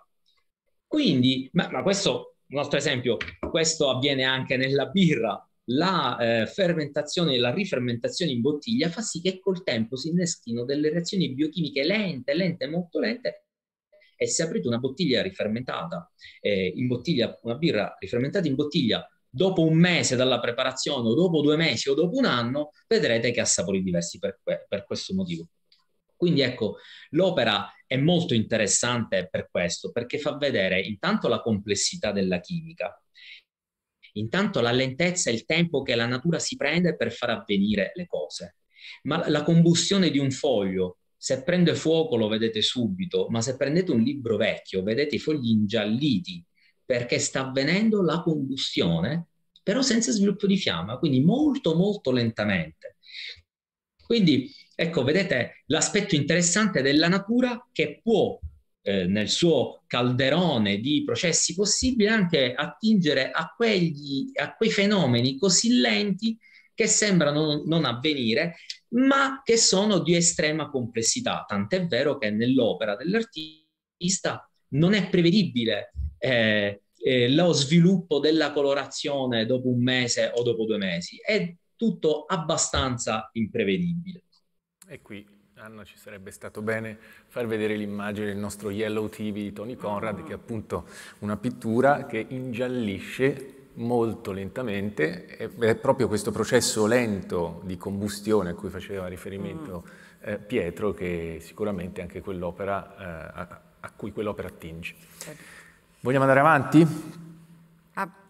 Quindi, ma, ma, questo, un altro esempio, questo avviene anche nella birra. La eh, fermentazione, e la rifermentazione in bottiglia fa sì che col tempo si inneschino delle reazioni biochimiche lente, lente, molto lente, e se aprite una bottiglia rifermentata eh, in bottiglia, una birra rifermentata in bottiglia dopo un mese dalla preparazione o dopo due mesi o dopo un anno, vedrete che ha sapori diversi per, que- per questo motivo. Quindi ecco, l'opera è molto interessante per questo, perché fa vedere intanto la complessità della chimica, intanto la lentezza e il tempo che la natura si prende per far avvenire le cose, ma la combustione di un foglio se prende fuoco lo vedete subito, ma se prendete un libro vecchio vedete i fogli ingialliti perché sta avvenendo la combustione, però senza sviluppo di fiamma, quindi molto molto lentamente. Quindi ecco, vedete l'aspetto interessante della natura che può eh, nel suo calderone di processi possibili anche attingere a, quegli, a quei fenomeni così lenti che sembrano non avvenire ma che sono di estrema complessità, tant'è vero che nell'opera dell'artista non è prevedibile eh, eh, lo sviluppo della colorazione dopo un mese o dopo due mesi, è tutto abbastanza imprevedibile. E qui Anna ci sarebbe stato bene far vedere l'immagine del nostro Yellow TV di Tony Conrad, che è appunto una pittura che ingiallisce molto lentamente ed è proprio questo processo lento di combustione a cui faceva riferimento mm. eh, Pietro che sicuramente anche quell'opera, eh, a, a, cui quell'opera attinge. Certo. Vogliamo andare avanti?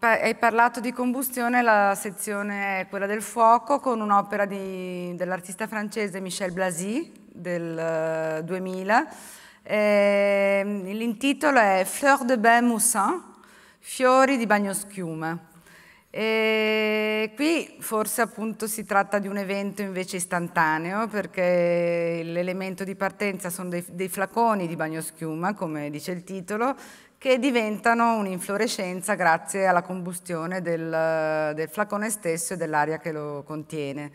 Hai parlato di combustione, la sezione è quella del fuoco con un'opera dell'artista francese Michel Blasi del 2000. Eh, ehm, l'intitolo è Fleur de Bain Moussin fiori di bagnoschiuma. E qui forse appunto si tratta di un evento invece istantaneo perché l'elemento di partenza sono dei, dei flaconi di bagnoschiuma, come dice il titolo, che diventano un'infiorescenza grazie alla combustione del, del flacone stesso e dell'aria che lo contiene.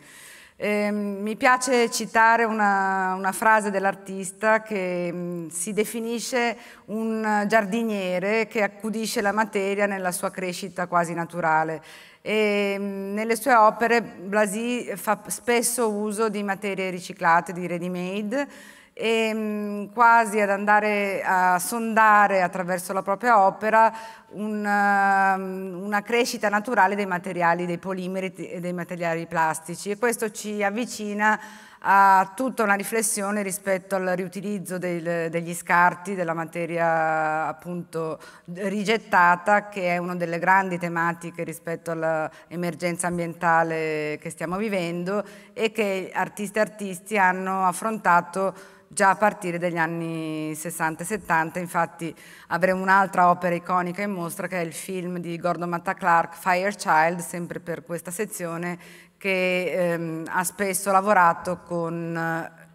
Eh, mi piace citare una, una frase dell'artista che mh, mm, si definisce un giardiniere che accudisce la materia nella sua crescita quasi naturale. E, mh, mm, nelle sue opere Blasi fa spesso uso di materie riciclate, di ready-made, e ehm, quasi ad andare a sondare attraverso la propria opera una, ehm, una crescita naturale dei materiali, dei polimeri e dei materiali plastici e questo ci avvicina a tutta una riflessione rispetto al riutilizzo del, degli scarti, della materia appunto rigettata, che è una delle grandi tematiche rispetto all'emergenza ambientale che stiamo vivendo e che artisti e artisti hanno affrontato già a partire dagli anni 60 e 70, infatti avremo un'altra opera iconica in mostra che è il film di Gordon Matta Clark, Fire Child, sempre per questa sezione, che ehm, ha spesso lavorato con,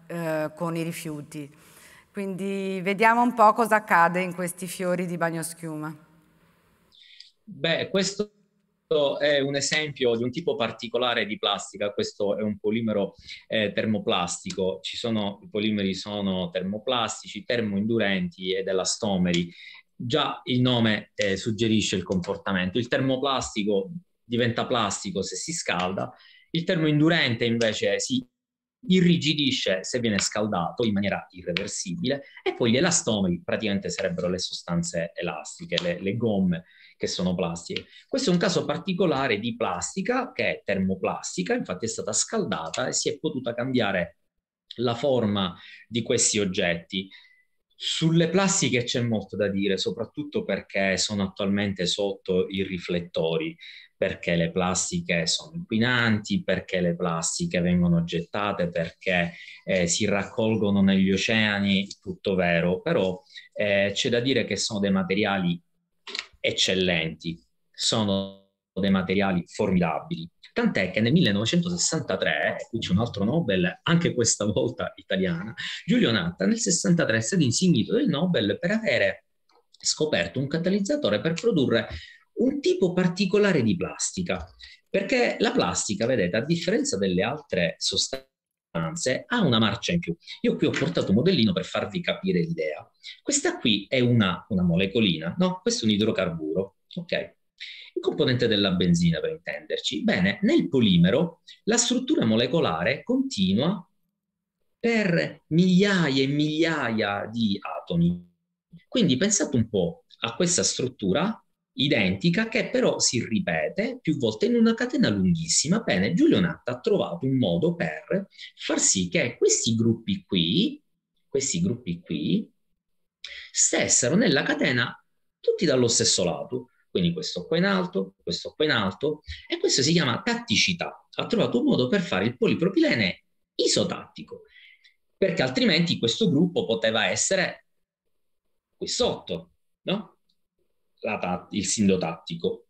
eh, con, i rifiuti. Quindi vediamo un po' cosa accade in questi fiori di bagnoschiuma. Beh, questo questo è un esempio di un tipo particolare di plastica, questo è un polimero eh, termoplastico, Ci sono, i polimeri sono termoplastici, termoindurenti ed elastomeri. Già il nome eh, suggerisce il comportamento. Il termoplastico diventa plastico se si scalda, il termoindurente invece si irrigidisce se viene scaldato in maniera irreversibile e poi gli elastomeri praticamente sarebbero le sostanze elastiche, le, le gomme che sono plastiche. Questo è un caso particolare di plastica che è termoplastica, infatti è stata scaldata e si è potuta cambiare la forma di questi oggetti. Sulle plastiche c'è molto da dire, soprattutto perché sono attualmente sotto i riflettori perché le plastiche sono inquinanti, perché le plastiche vengono gettate, perché eh, si raccolgono negli oceani, tutto vero, però eh, c'è da dire che sono dei materiali eccellenti, sono dei materiali formidabili. Tant'è che nel 1963, eh, qui c'è un altro Nobel, anche questa volta italiana, Giulio Natta nel 63 è stato insignito del Nobel per avere scoperto un catalizzatore per produrre un tipo particolare di plastica, perché la plastica, vedete, a differenza delle altre sostanze, ha una marcia in più. Io qui ho portato un modellino per farvi capire l'idea. Questa qui è una, una molecolina, no? Questo è un idrocarburo, ok? Il componente della benzina, per intenderci. Bene, nel polimero la struttura molecolare continua per migliaia e migliaia di atomi. Quindi pensate un po' a questa struttura identica che però si ripete più volte in una catena lunghissima. Bene, Giulio Natta ha trovato un modo per far sì che questi gruppi qui, questi gruppi qui, stessero nella catena tutti dallo stesso lato. Quindi questo qua in alto, questo qua in alto, e questo si chiama tatticità. Ha trovato un modo per fare il polipropilene isotattico, perché altrimenti questo gruppo poteva essere qui sotto, no? la, il SINDO tattico.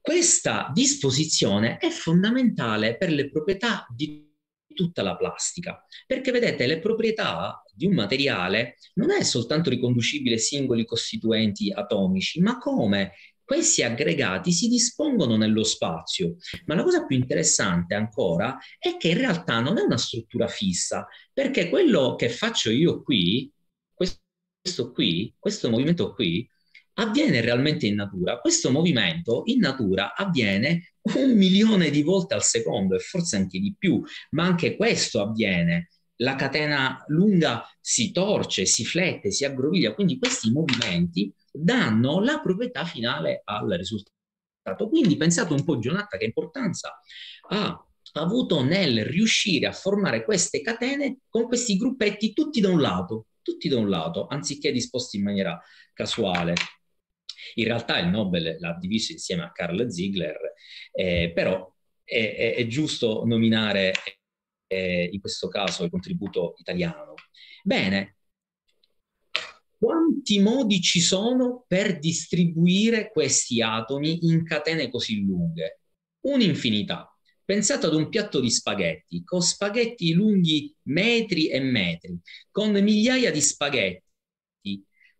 Questa disposizione è fondamentale per le proprietà di tutta la plastica, perché vedete le proprietà di un materiale non è soltanto riconducibile singoli costituenti atomici, ma come questi aggregati si dispongono nello spazio. Ma la cosa più interessante ancora è che in realtà non è una struttura fissa, perché quello che faccio io qui, questo qui, questo movimento qui, avviene realmente in natura. Questo movimento in natura avviene un milione di volte al secondo e forse anche di più, ma anche questo avviene. La catena lunga si torce, si flette, si aggroviglia, quindi questi movimenti danno la proprietà finale al risultato. Quindi pensate un po', Giornata, che importanza ha avuto nel riuscire a formare queste catene con questi gruppetti tutti da un lato, tutti da un lato, anziché disposti in maniera casuale. In realtà il Nobel l'ha diviso insieme a Carl Ziegler, eh, però è, è, è, giusto nominare eh, in questo caso il contributo italiano. Bene, quanti modi ci sono per distribuire questi atomi in catene così lunghe? Un'infinità. Pensate ad un piatto di spaghetti, con spaghetti lunghi metri e metri, con migliaia di spaghetti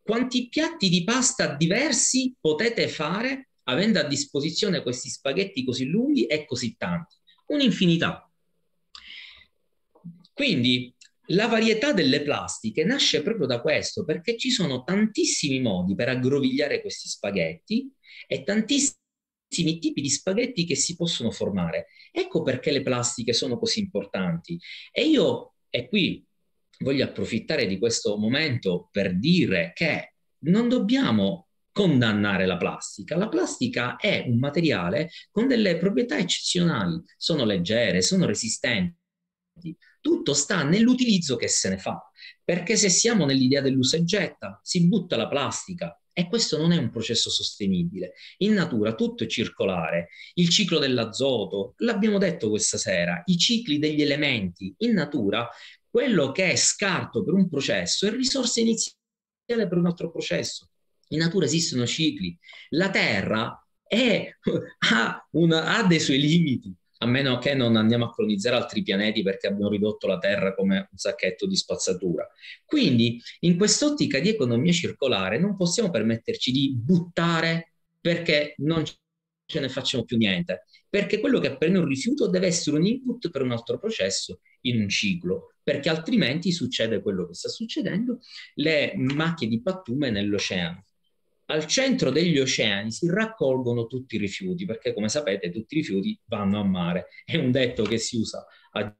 quanti piatti di pasta diversi potete fare avendo a disposizione questi spaghetti così lunghi e così tanti? Un'infinità. Quindi la varietà delle plastiche nasce proprio da questo, perché ci sono tantissimi modi per aggrovigliare questi spaghetti e tantissimi tipi di spaghetti che si possono formare. Ecco perché le plastiche sono così importanti. E io, e qui voglio approfittare di questo momento per dire che non dobbiamo condannare la plastica. La plastica è un materiale con delle proprietà eccezionali, sono leggere, sono resistenti. Tutto sta nell'utilizzo che se ne fa, perché se siamo nell'idea dell'usa e getta, si butta la plastica e questo non è un processo sostenibile. In natura tutto è circolare, il ciclo dell'azoto, l'abbiamo detto questa sera, i cicli degli elementi, in natura quello che è scarto per un processo è risorsa iniziale per un altro processo. In natura esistono cicli. La Terra è, ha, una, ha dei suoi limiti, a meno che non andiamo a colonizzare altri pianeti perché abbiamo ridotto la Terra come un sacchetto di spazzatura. Quindi, in quest'ottica di economia circolare, non possiamo permetterci di buttare perché non ce ne facciamo più niente, perché quello che è per noi un rifiuto deve essere un input per un altro processo in un ciclo perché altrimenti succede quello che sta succedendo, le macchie di pattume nell'oceano. Al centro degli oceani si raccolgono tutti i rifiuti, perché come sapete tutti i rifiuti vanno a mare, è un detto che si usa a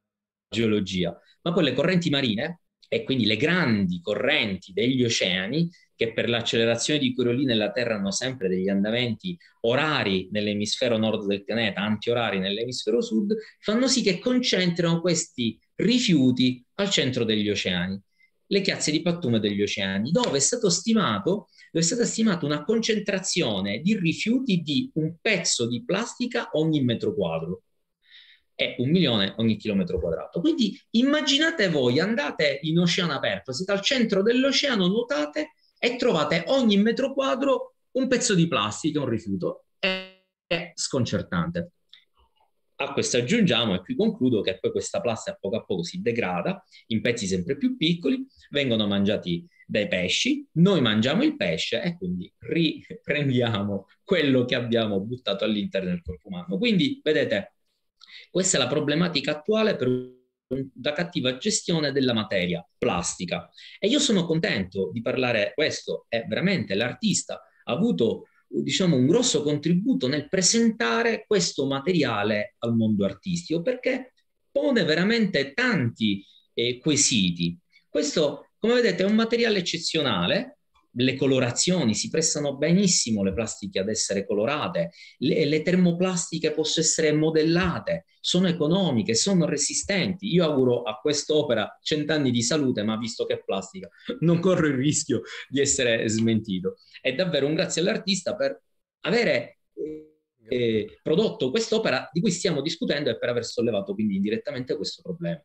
geologia, ma poi le correnti marine e quindi le grandi correnti degli oceani che per l'accelerazione di cui lì nella Terra hanno sempre degli andamenti orari nell'emisfero nord del pianeta, antiorari nell'emisfero sud, fanno sì che concentrino questi rifiuti al centro degli oceani, le chiazze di pattume degli oceani, dove è, stimato, dove è stata stimata una concentrazione di rifiuti di un pezzo di plastica ogni metro quadro è un milione ogni chilometro quadrato. Quindi immaginate voi, andate in oceano aperto, siete al centro dell'oceano, nuotate e trovate ogni metro quadro un pezzo di plastica, un rifiuto. È, è sconcertante a questo aggiungiamo, e qui concludo, che poi questa plastica a poco a poco si degrada in pezzi sempre più piccoli, vengono mangiati dai pesci, noi mangiamo il pesce e quindi riprendiamo quello che abbiamo buttato all'interno del corpo umano. Quindi, vedete, questa è la problematica attuale per una cattiva gestione della materia plastica. E io sono contento di parlare questo, è veramente l'artista ha avuto diciamo, un grosso contributo nel presentare questo materiale al mondo artistico, perché pone veramente tanti eh, quesiti. Questo, come vedete, è un materiale eccezionale le colorazioni, si prestano benissimo le plastiche ad essere colorate, le, le termoplastiche possono essere modellate, sono economiche, sono resistenti. Io auguro a quest'opera cent'anni di salute, ma visto che è plastica, non corro il rischio di essere smentito. È davvero un grazie all'artista per avere eh, prodotto quest'opera di cui stiamo discutendo e per aver sollevato quindi indirettamente questo problema.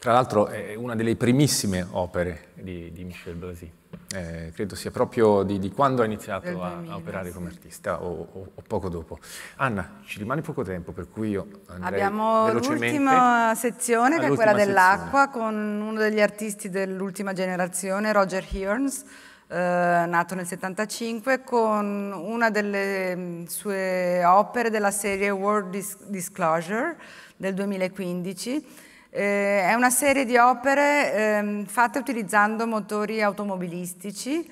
Tra l'altro è una delle primissime opere di, di Michel Blasi, eh, credo sia proprio di, di quando ha iniziato 2000, a, operare sì. come artista o, o, o, poco dopo. Anna, ci rimane poco tempo, per cui io andrei Abbiamo l'ultima sezione, che è quella dell'acqua, con uno degli artisti dell'ultima generazione, Roger Hearns, eh, nato nel 75, con una delle mm, sue opere della serie World Disclosure del 2015, eh, è una serie di opere ehm, fatte utilizzando motori automobilistici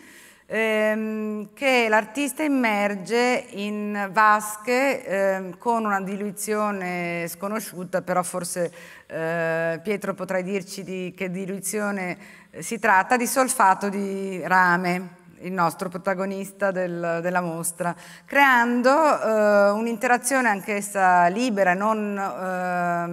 ehm, che l'artista immerge in vasche ehm, con una diluizione sconosciuta, però forse eh, Pietro potrai dirci di che diluizione si tratta, di solfato di rame il nostro protagonista del, della mostra, creando eh, un'interazione anch'essa libera, non, eh,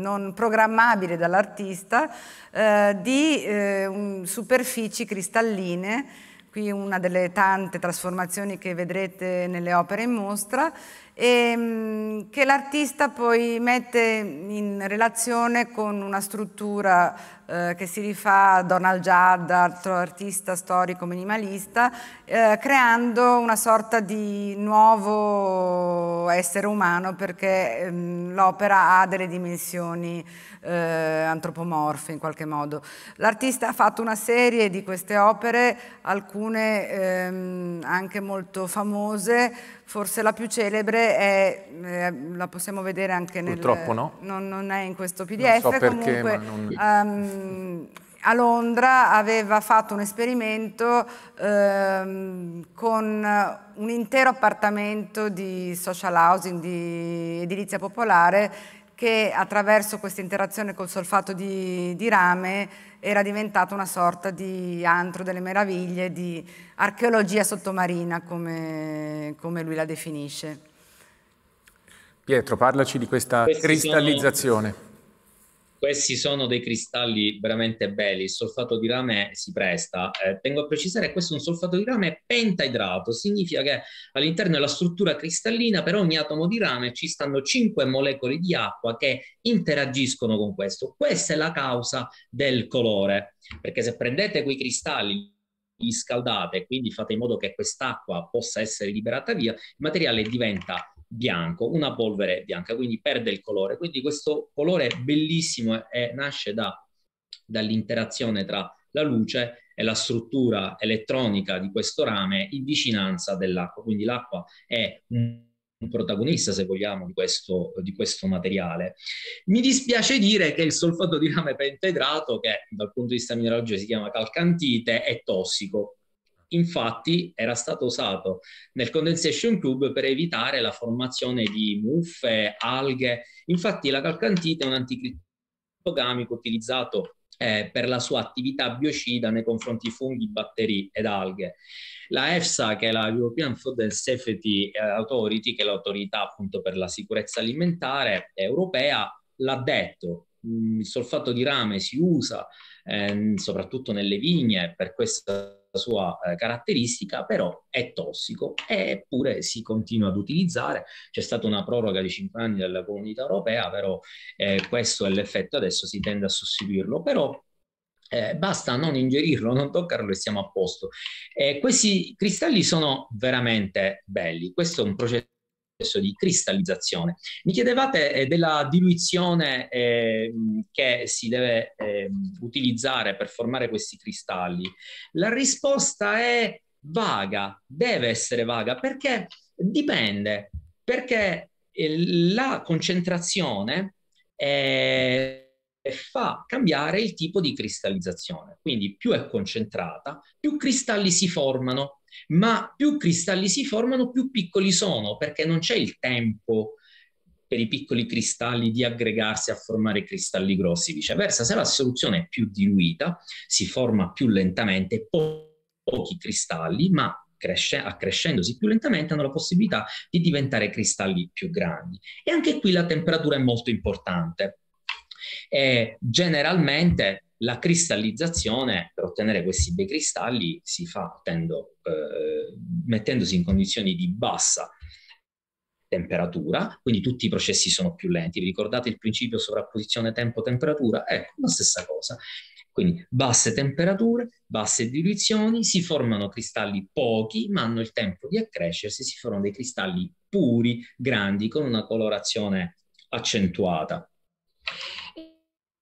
non programmabile dall'artista, eh, di eh, superfici cristalline, qui una delle tante trasformazioni che vedrete nelle opere in mostra, e ehm, che l'artista poi mette in relazione con una struttura eh, che si rifà a Donald Judd, altro artista storico minimalista, eh, creando una sorta di nuovo essere umano perché ehm, l'opera ha delle dimensioni eh, antropomorfe in qualche modo. L'artista ha fatto una serie di queste opere, alcune ehm, anche molto famose, forse la più celebre è, eh, la possiamo vedere anche nel... Purtroppo no. Non, non è in questo PDF, so perché, comunque non... um, Ehm, a Londra aveva fatto un esperimento ehm, con un intero appartamento di social housing, di edilizia popolare, che attraverso questa interazione col solfato di, di, rame era diventato una sorta di antro delle meraviglie, di archeologia sottomarina, come, come lui la definisce. Pietro, parlaci di questa Questi cristallizzazione. Sono questi sono dei cristalli veramente belli, il solfato di rame si presta. Eh, tengo a precisare, che questo è un solfato di rame pentaidrato, significa che all'interno della struttura cristallina per ogni atomo di rame ci stanno 5 molecole di acqua che interagiscono con questo. Questa è la causa del colore, perché se prendete quei cristalli, li scaldate, quindi fate in modo che quest'acqua possa essere liberata via, il materiale diventa bianco, una polvere bianca, quindi perde il colore. Quindi questo colore è bellissimo nasce da, dall'interazione tra la luce e la struttura elettronica di questo rame in vicinanza dell'acqua. Quindi l'acqua è un protagonista, se vogliamo, di questo, di questo, materiale. Mi dispiace dire che il solfato di rame pentedrato, che dal punto di vista mineralogico si chiama calcantite, è tossico infatti era stato usato nel condensation tube per evitare la formazione di muffe, alghe. Infatti la calcantite è un anticrittogamico utilizzato eh, per la sua attività biocida nei confronti di funghi, batteri ed alghe. La EFSA, che è la European Food and Safety eh, Authority, che è l'autorità appunto per la sicurezza alimentare europea, l'ha detto, mm, il solfato di rame si usa eh, soprattutto nelle vigne per questa sua eh, caratteristica, però è tossico eppure si continua ad utilizzare. C'è stata una proroga di 5 anni dalla comunità europea, però eh, questo è l'effetto, adesso si tende a sostituirlo, però eh, basta non ingerirlo, non toccarlo e siamo a posto. Eh, questi cristalli sono veramente belli. Questo è un processo processo di cristallizzazione. Mi chiedevate eh, della diluizione eh, che si deve eh, utilizzare per formare questi cristalli. La risposta è vaga, deve essere vaga, perché dipende, perché eh, la concentrazione eh, fa cambiare il tipo di cristallizzazione. Quindi più è concentrata, più cristalli si formano ma più cristalli si formano, più piccoli sono, perché non c'è il tempo per i piccoli cristalli di aggregarsi a formare cristalli grossi. Viceversa, se la soluzione è più diluita, si forma più lentamente po- pochi cristalli, ma cresce- accrescendosi più lentamente hanno la possibilità di diventare cristalli più grandi. E anche qui la temperatura è molto importante. E generalmente la cristallizzazione, per ottenere questi bei cristalli, si fa mettendo, eh, mettendosi in condizioni di bassa temperatura, quindi tutti i processi sono più lenti. Vi ricordate il principio sovrapposizione tempo-temperatura? Ecco, la stessa cosa. Quindi basse temperature, basse diluizioni, si formano cristalli pochi, ma hanno il tempo di accrescersi, si formano dei cristalli puri, grandi, con una colorazione accentuata.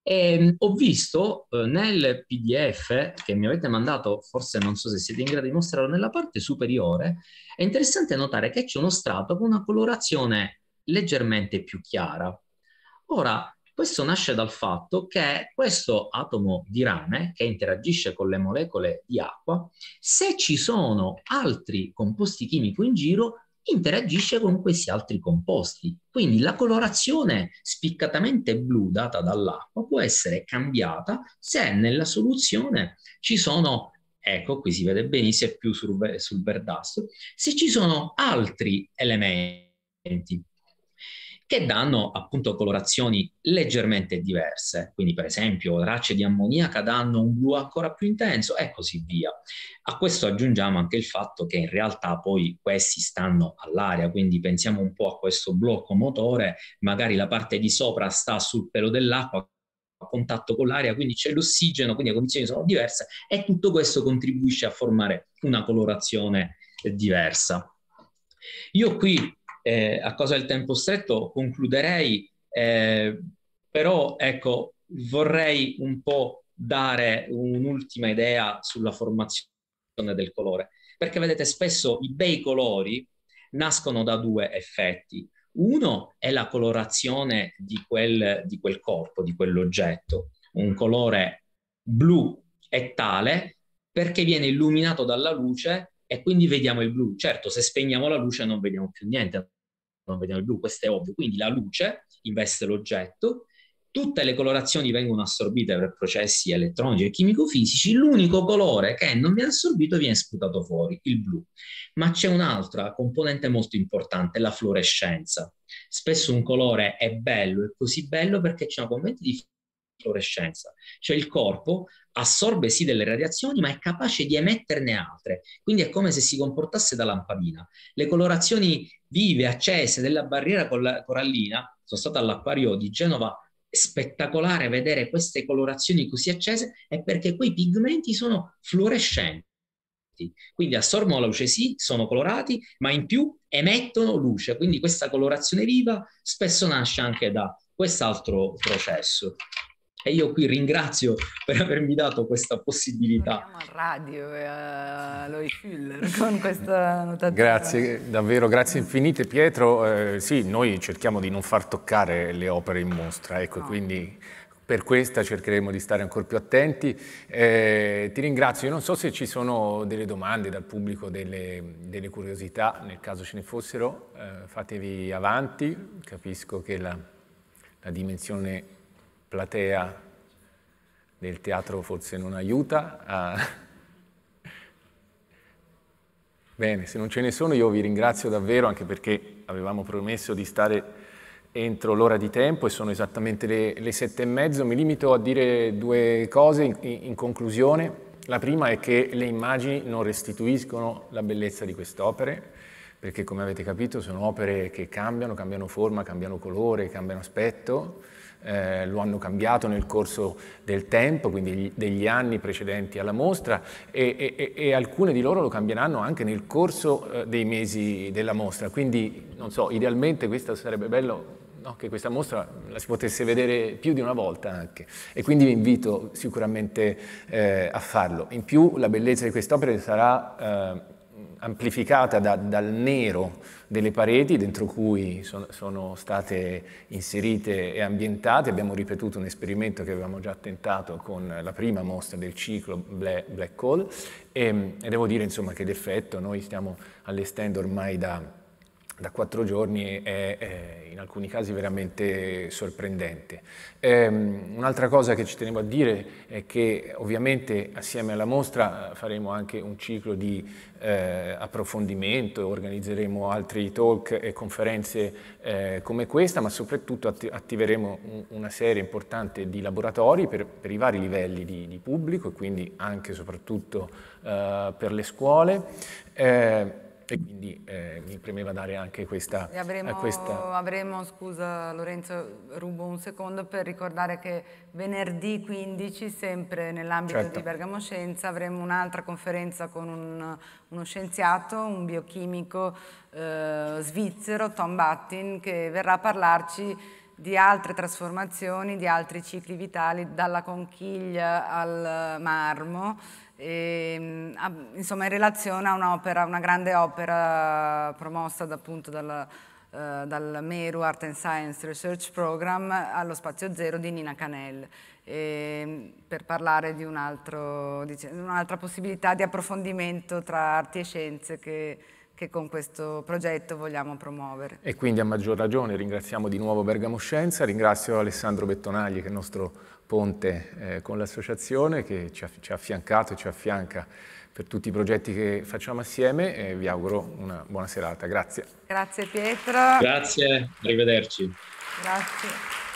E ehm, ho visto eh, nel PDF che mi avete mandato, forse non so se siete in grado di mostrarlo, nella parte superiore, è interessante notare che c'è uno strato con una colorazione leggermente più chiara. Ora, questo nasce dal fatto che questo atomo di rame, che interagisce con le molecole di acqua, se ci sono altri composti chimici in giro, interagisce con questi altri composti. Quindi la colorazione spiccatamente blu data dall'acqua può essere cambiata se nella soluzione ci sono, ecco qui si vede benissimo, è più sul, sul verdastro, se ci sono altri elementi che danno appunto colorazioni leggermente diverse, quindi per esempio racce di ammoniaca danno un blu ancora più intenso e così via. A questo aggiungiamo anche il fatto che in realtà poi questi stanno all'aria, quindi pensiamo un po' a questo blocco motore, magari la parte di sopra sta sul pelo dell'acqua a contatto con l'aria, quindi c'è l'ossigeno, quindi le condizioni sono diverse e tutto questo contribuisce a formare una colorazione diversa. Io qui eh, a causa del tempo stretto concluderei, eh, però ecco, vorrei un po' dare un'ultima idea sulla formazione del colore, perché vedete spesso i bei colori nascono da due effetti. Uno è la colorazione di quel, di quel corpo, di quell'oggetto. Un colore blu è tale perché viene illuminato dalla luce e quindi vediamo il blu. Certo, se spegniamo la luce non vediamo più niente, non vediamo il blu, questo è ovvio. Quindi la luce investe l'oggetto, tutte le colorazioni vengono assorbite per processi elettronici e chimico-fisici, l'unico colore che non viene assorbito viene sputato fuori, il blu. Ma c'è un'altra componente molto importante, la fluorescenza. Spesso un colore è bello, è così bello perché c'è una componente di fluorescenza. Cioè il corpo assorbe sì delle radiazioni, ma è capace di emetterne altre. Quindi è come se si comportasse da lampadina. Le colorazioni vive, accese della barriera corallina, sono stato all'acquario di Genova spettacolare vedere queste colorazioni così accese è perché quei pigmenti sono fluorescenti. Quindi assorbono la luce sì, sono colorati, ma in più emettono luce. Quindi questa colorazione viva spesso nasce anche da quest'altro processo. E io qui ringrazio per avermi dato questa possibilità. Siamo a radio e a Loi Fuller con questa notazione. Grazie, davvero, grazie infinite Pietro. Eh, sì, noi cerchiamo di non far toccare le opere in mostra, ecco, no. quindi per questa cercheremo di stare ancora più attenti. Eh, ti ringrazio, io non so se ci sono delle domande dal pubblico, delle, delle curiosità, nel caso ce ne fossero, eh, fatevi avanti, capisco che la, la dimensione platea del teatro forse non aiuta. A... Bene, se non ce ne sono io vi ringrazio davvero anche perché avevamo promesso di stare entro l'ora di tempo e sono esattamente le, le, sette e mezzo. Mi limito a dire due cose in, in, conclusione. La prima è che le immagini non restituiscono la bellezza di queste opere perché come avete capito sono opere che cambiano, cambiano forma, cambiano colore, cambiano aspetto eh, lo hanno cambiato nel corso del tempo, quindi degli anni precedenti alla mostra e, e, e alcune di loro lo cambieranno anche nel corso eh, dei mesi della mostra. Quindi, non so, idealmente questo sarebbe bello no, che questa mostra la si potesse vedere più di una volta anche e quindi vi invito sicuramente eh, a farlo. In più la bellezza di quest'opera sarà eh, amplificata da, dal nero delle pareti dentro cui sono, sono state inserite e ambientate. Abbiamo ripetuto un esperimento che avevamo già tentato con la prima mostra del ciclo Black Hole e, ehm, e devo dire insomma, che d'effetto noi stiamo allestendo ormai da da quattro giorni è, è, in alcuni casi veramente sorprendente. Ehm, un'altra cosa che ci tenevo a dire è che ovviamente assieme alla mostra eh, faremo anche un ciclo di eh, approfondimento, organizzeremo altri talk e conferenze eh, come questa, ma soprattutto atti attiveremo un, una serie importante di laboratori per, per i vari livelli di, di, pubblico e quindi anche e soprattutto eh, per le scuole. Eh, e quindi eh, mi premeva dare anche questa... Eh, avremo, questa... avremo, scusa Lorenzo, rubo un secondo per ricordare che venerdì 15, sempre nell'ambito certo. di Bergamo Scienza, avremo un'altra conferenza con un, uno scienziato, un biochimico eh, svizzero, Tom Battin, che verrà a parlarci di altre trasformazioni, di altri cicli vitali, dalla conchiglia al marmo e, ehm, a, insomma in relazione a un'opera, una grande opera promossa da, appunto dal, eh, dal, Meru Art and Science Research Program allo Spazio Zero di Nina Canel e, ehm, per parlare di un'altra possibilità di approfondimento tra arti e scienze che che con questo progetto vogliamo promuovere. E quindi a maggior ragione ringraziamo di nuovo Bergamo Scienza, ringrazio Alessandro Bettonagli che è il nostro ponte eh, con l'associazione che ci ha, ci ha affiancato e ci affianca per tutti i progetti che facciamo assieme e vi auguro una buona serata. Grazie. Grazie Pietro. Grazie, arrivederci. Grazie.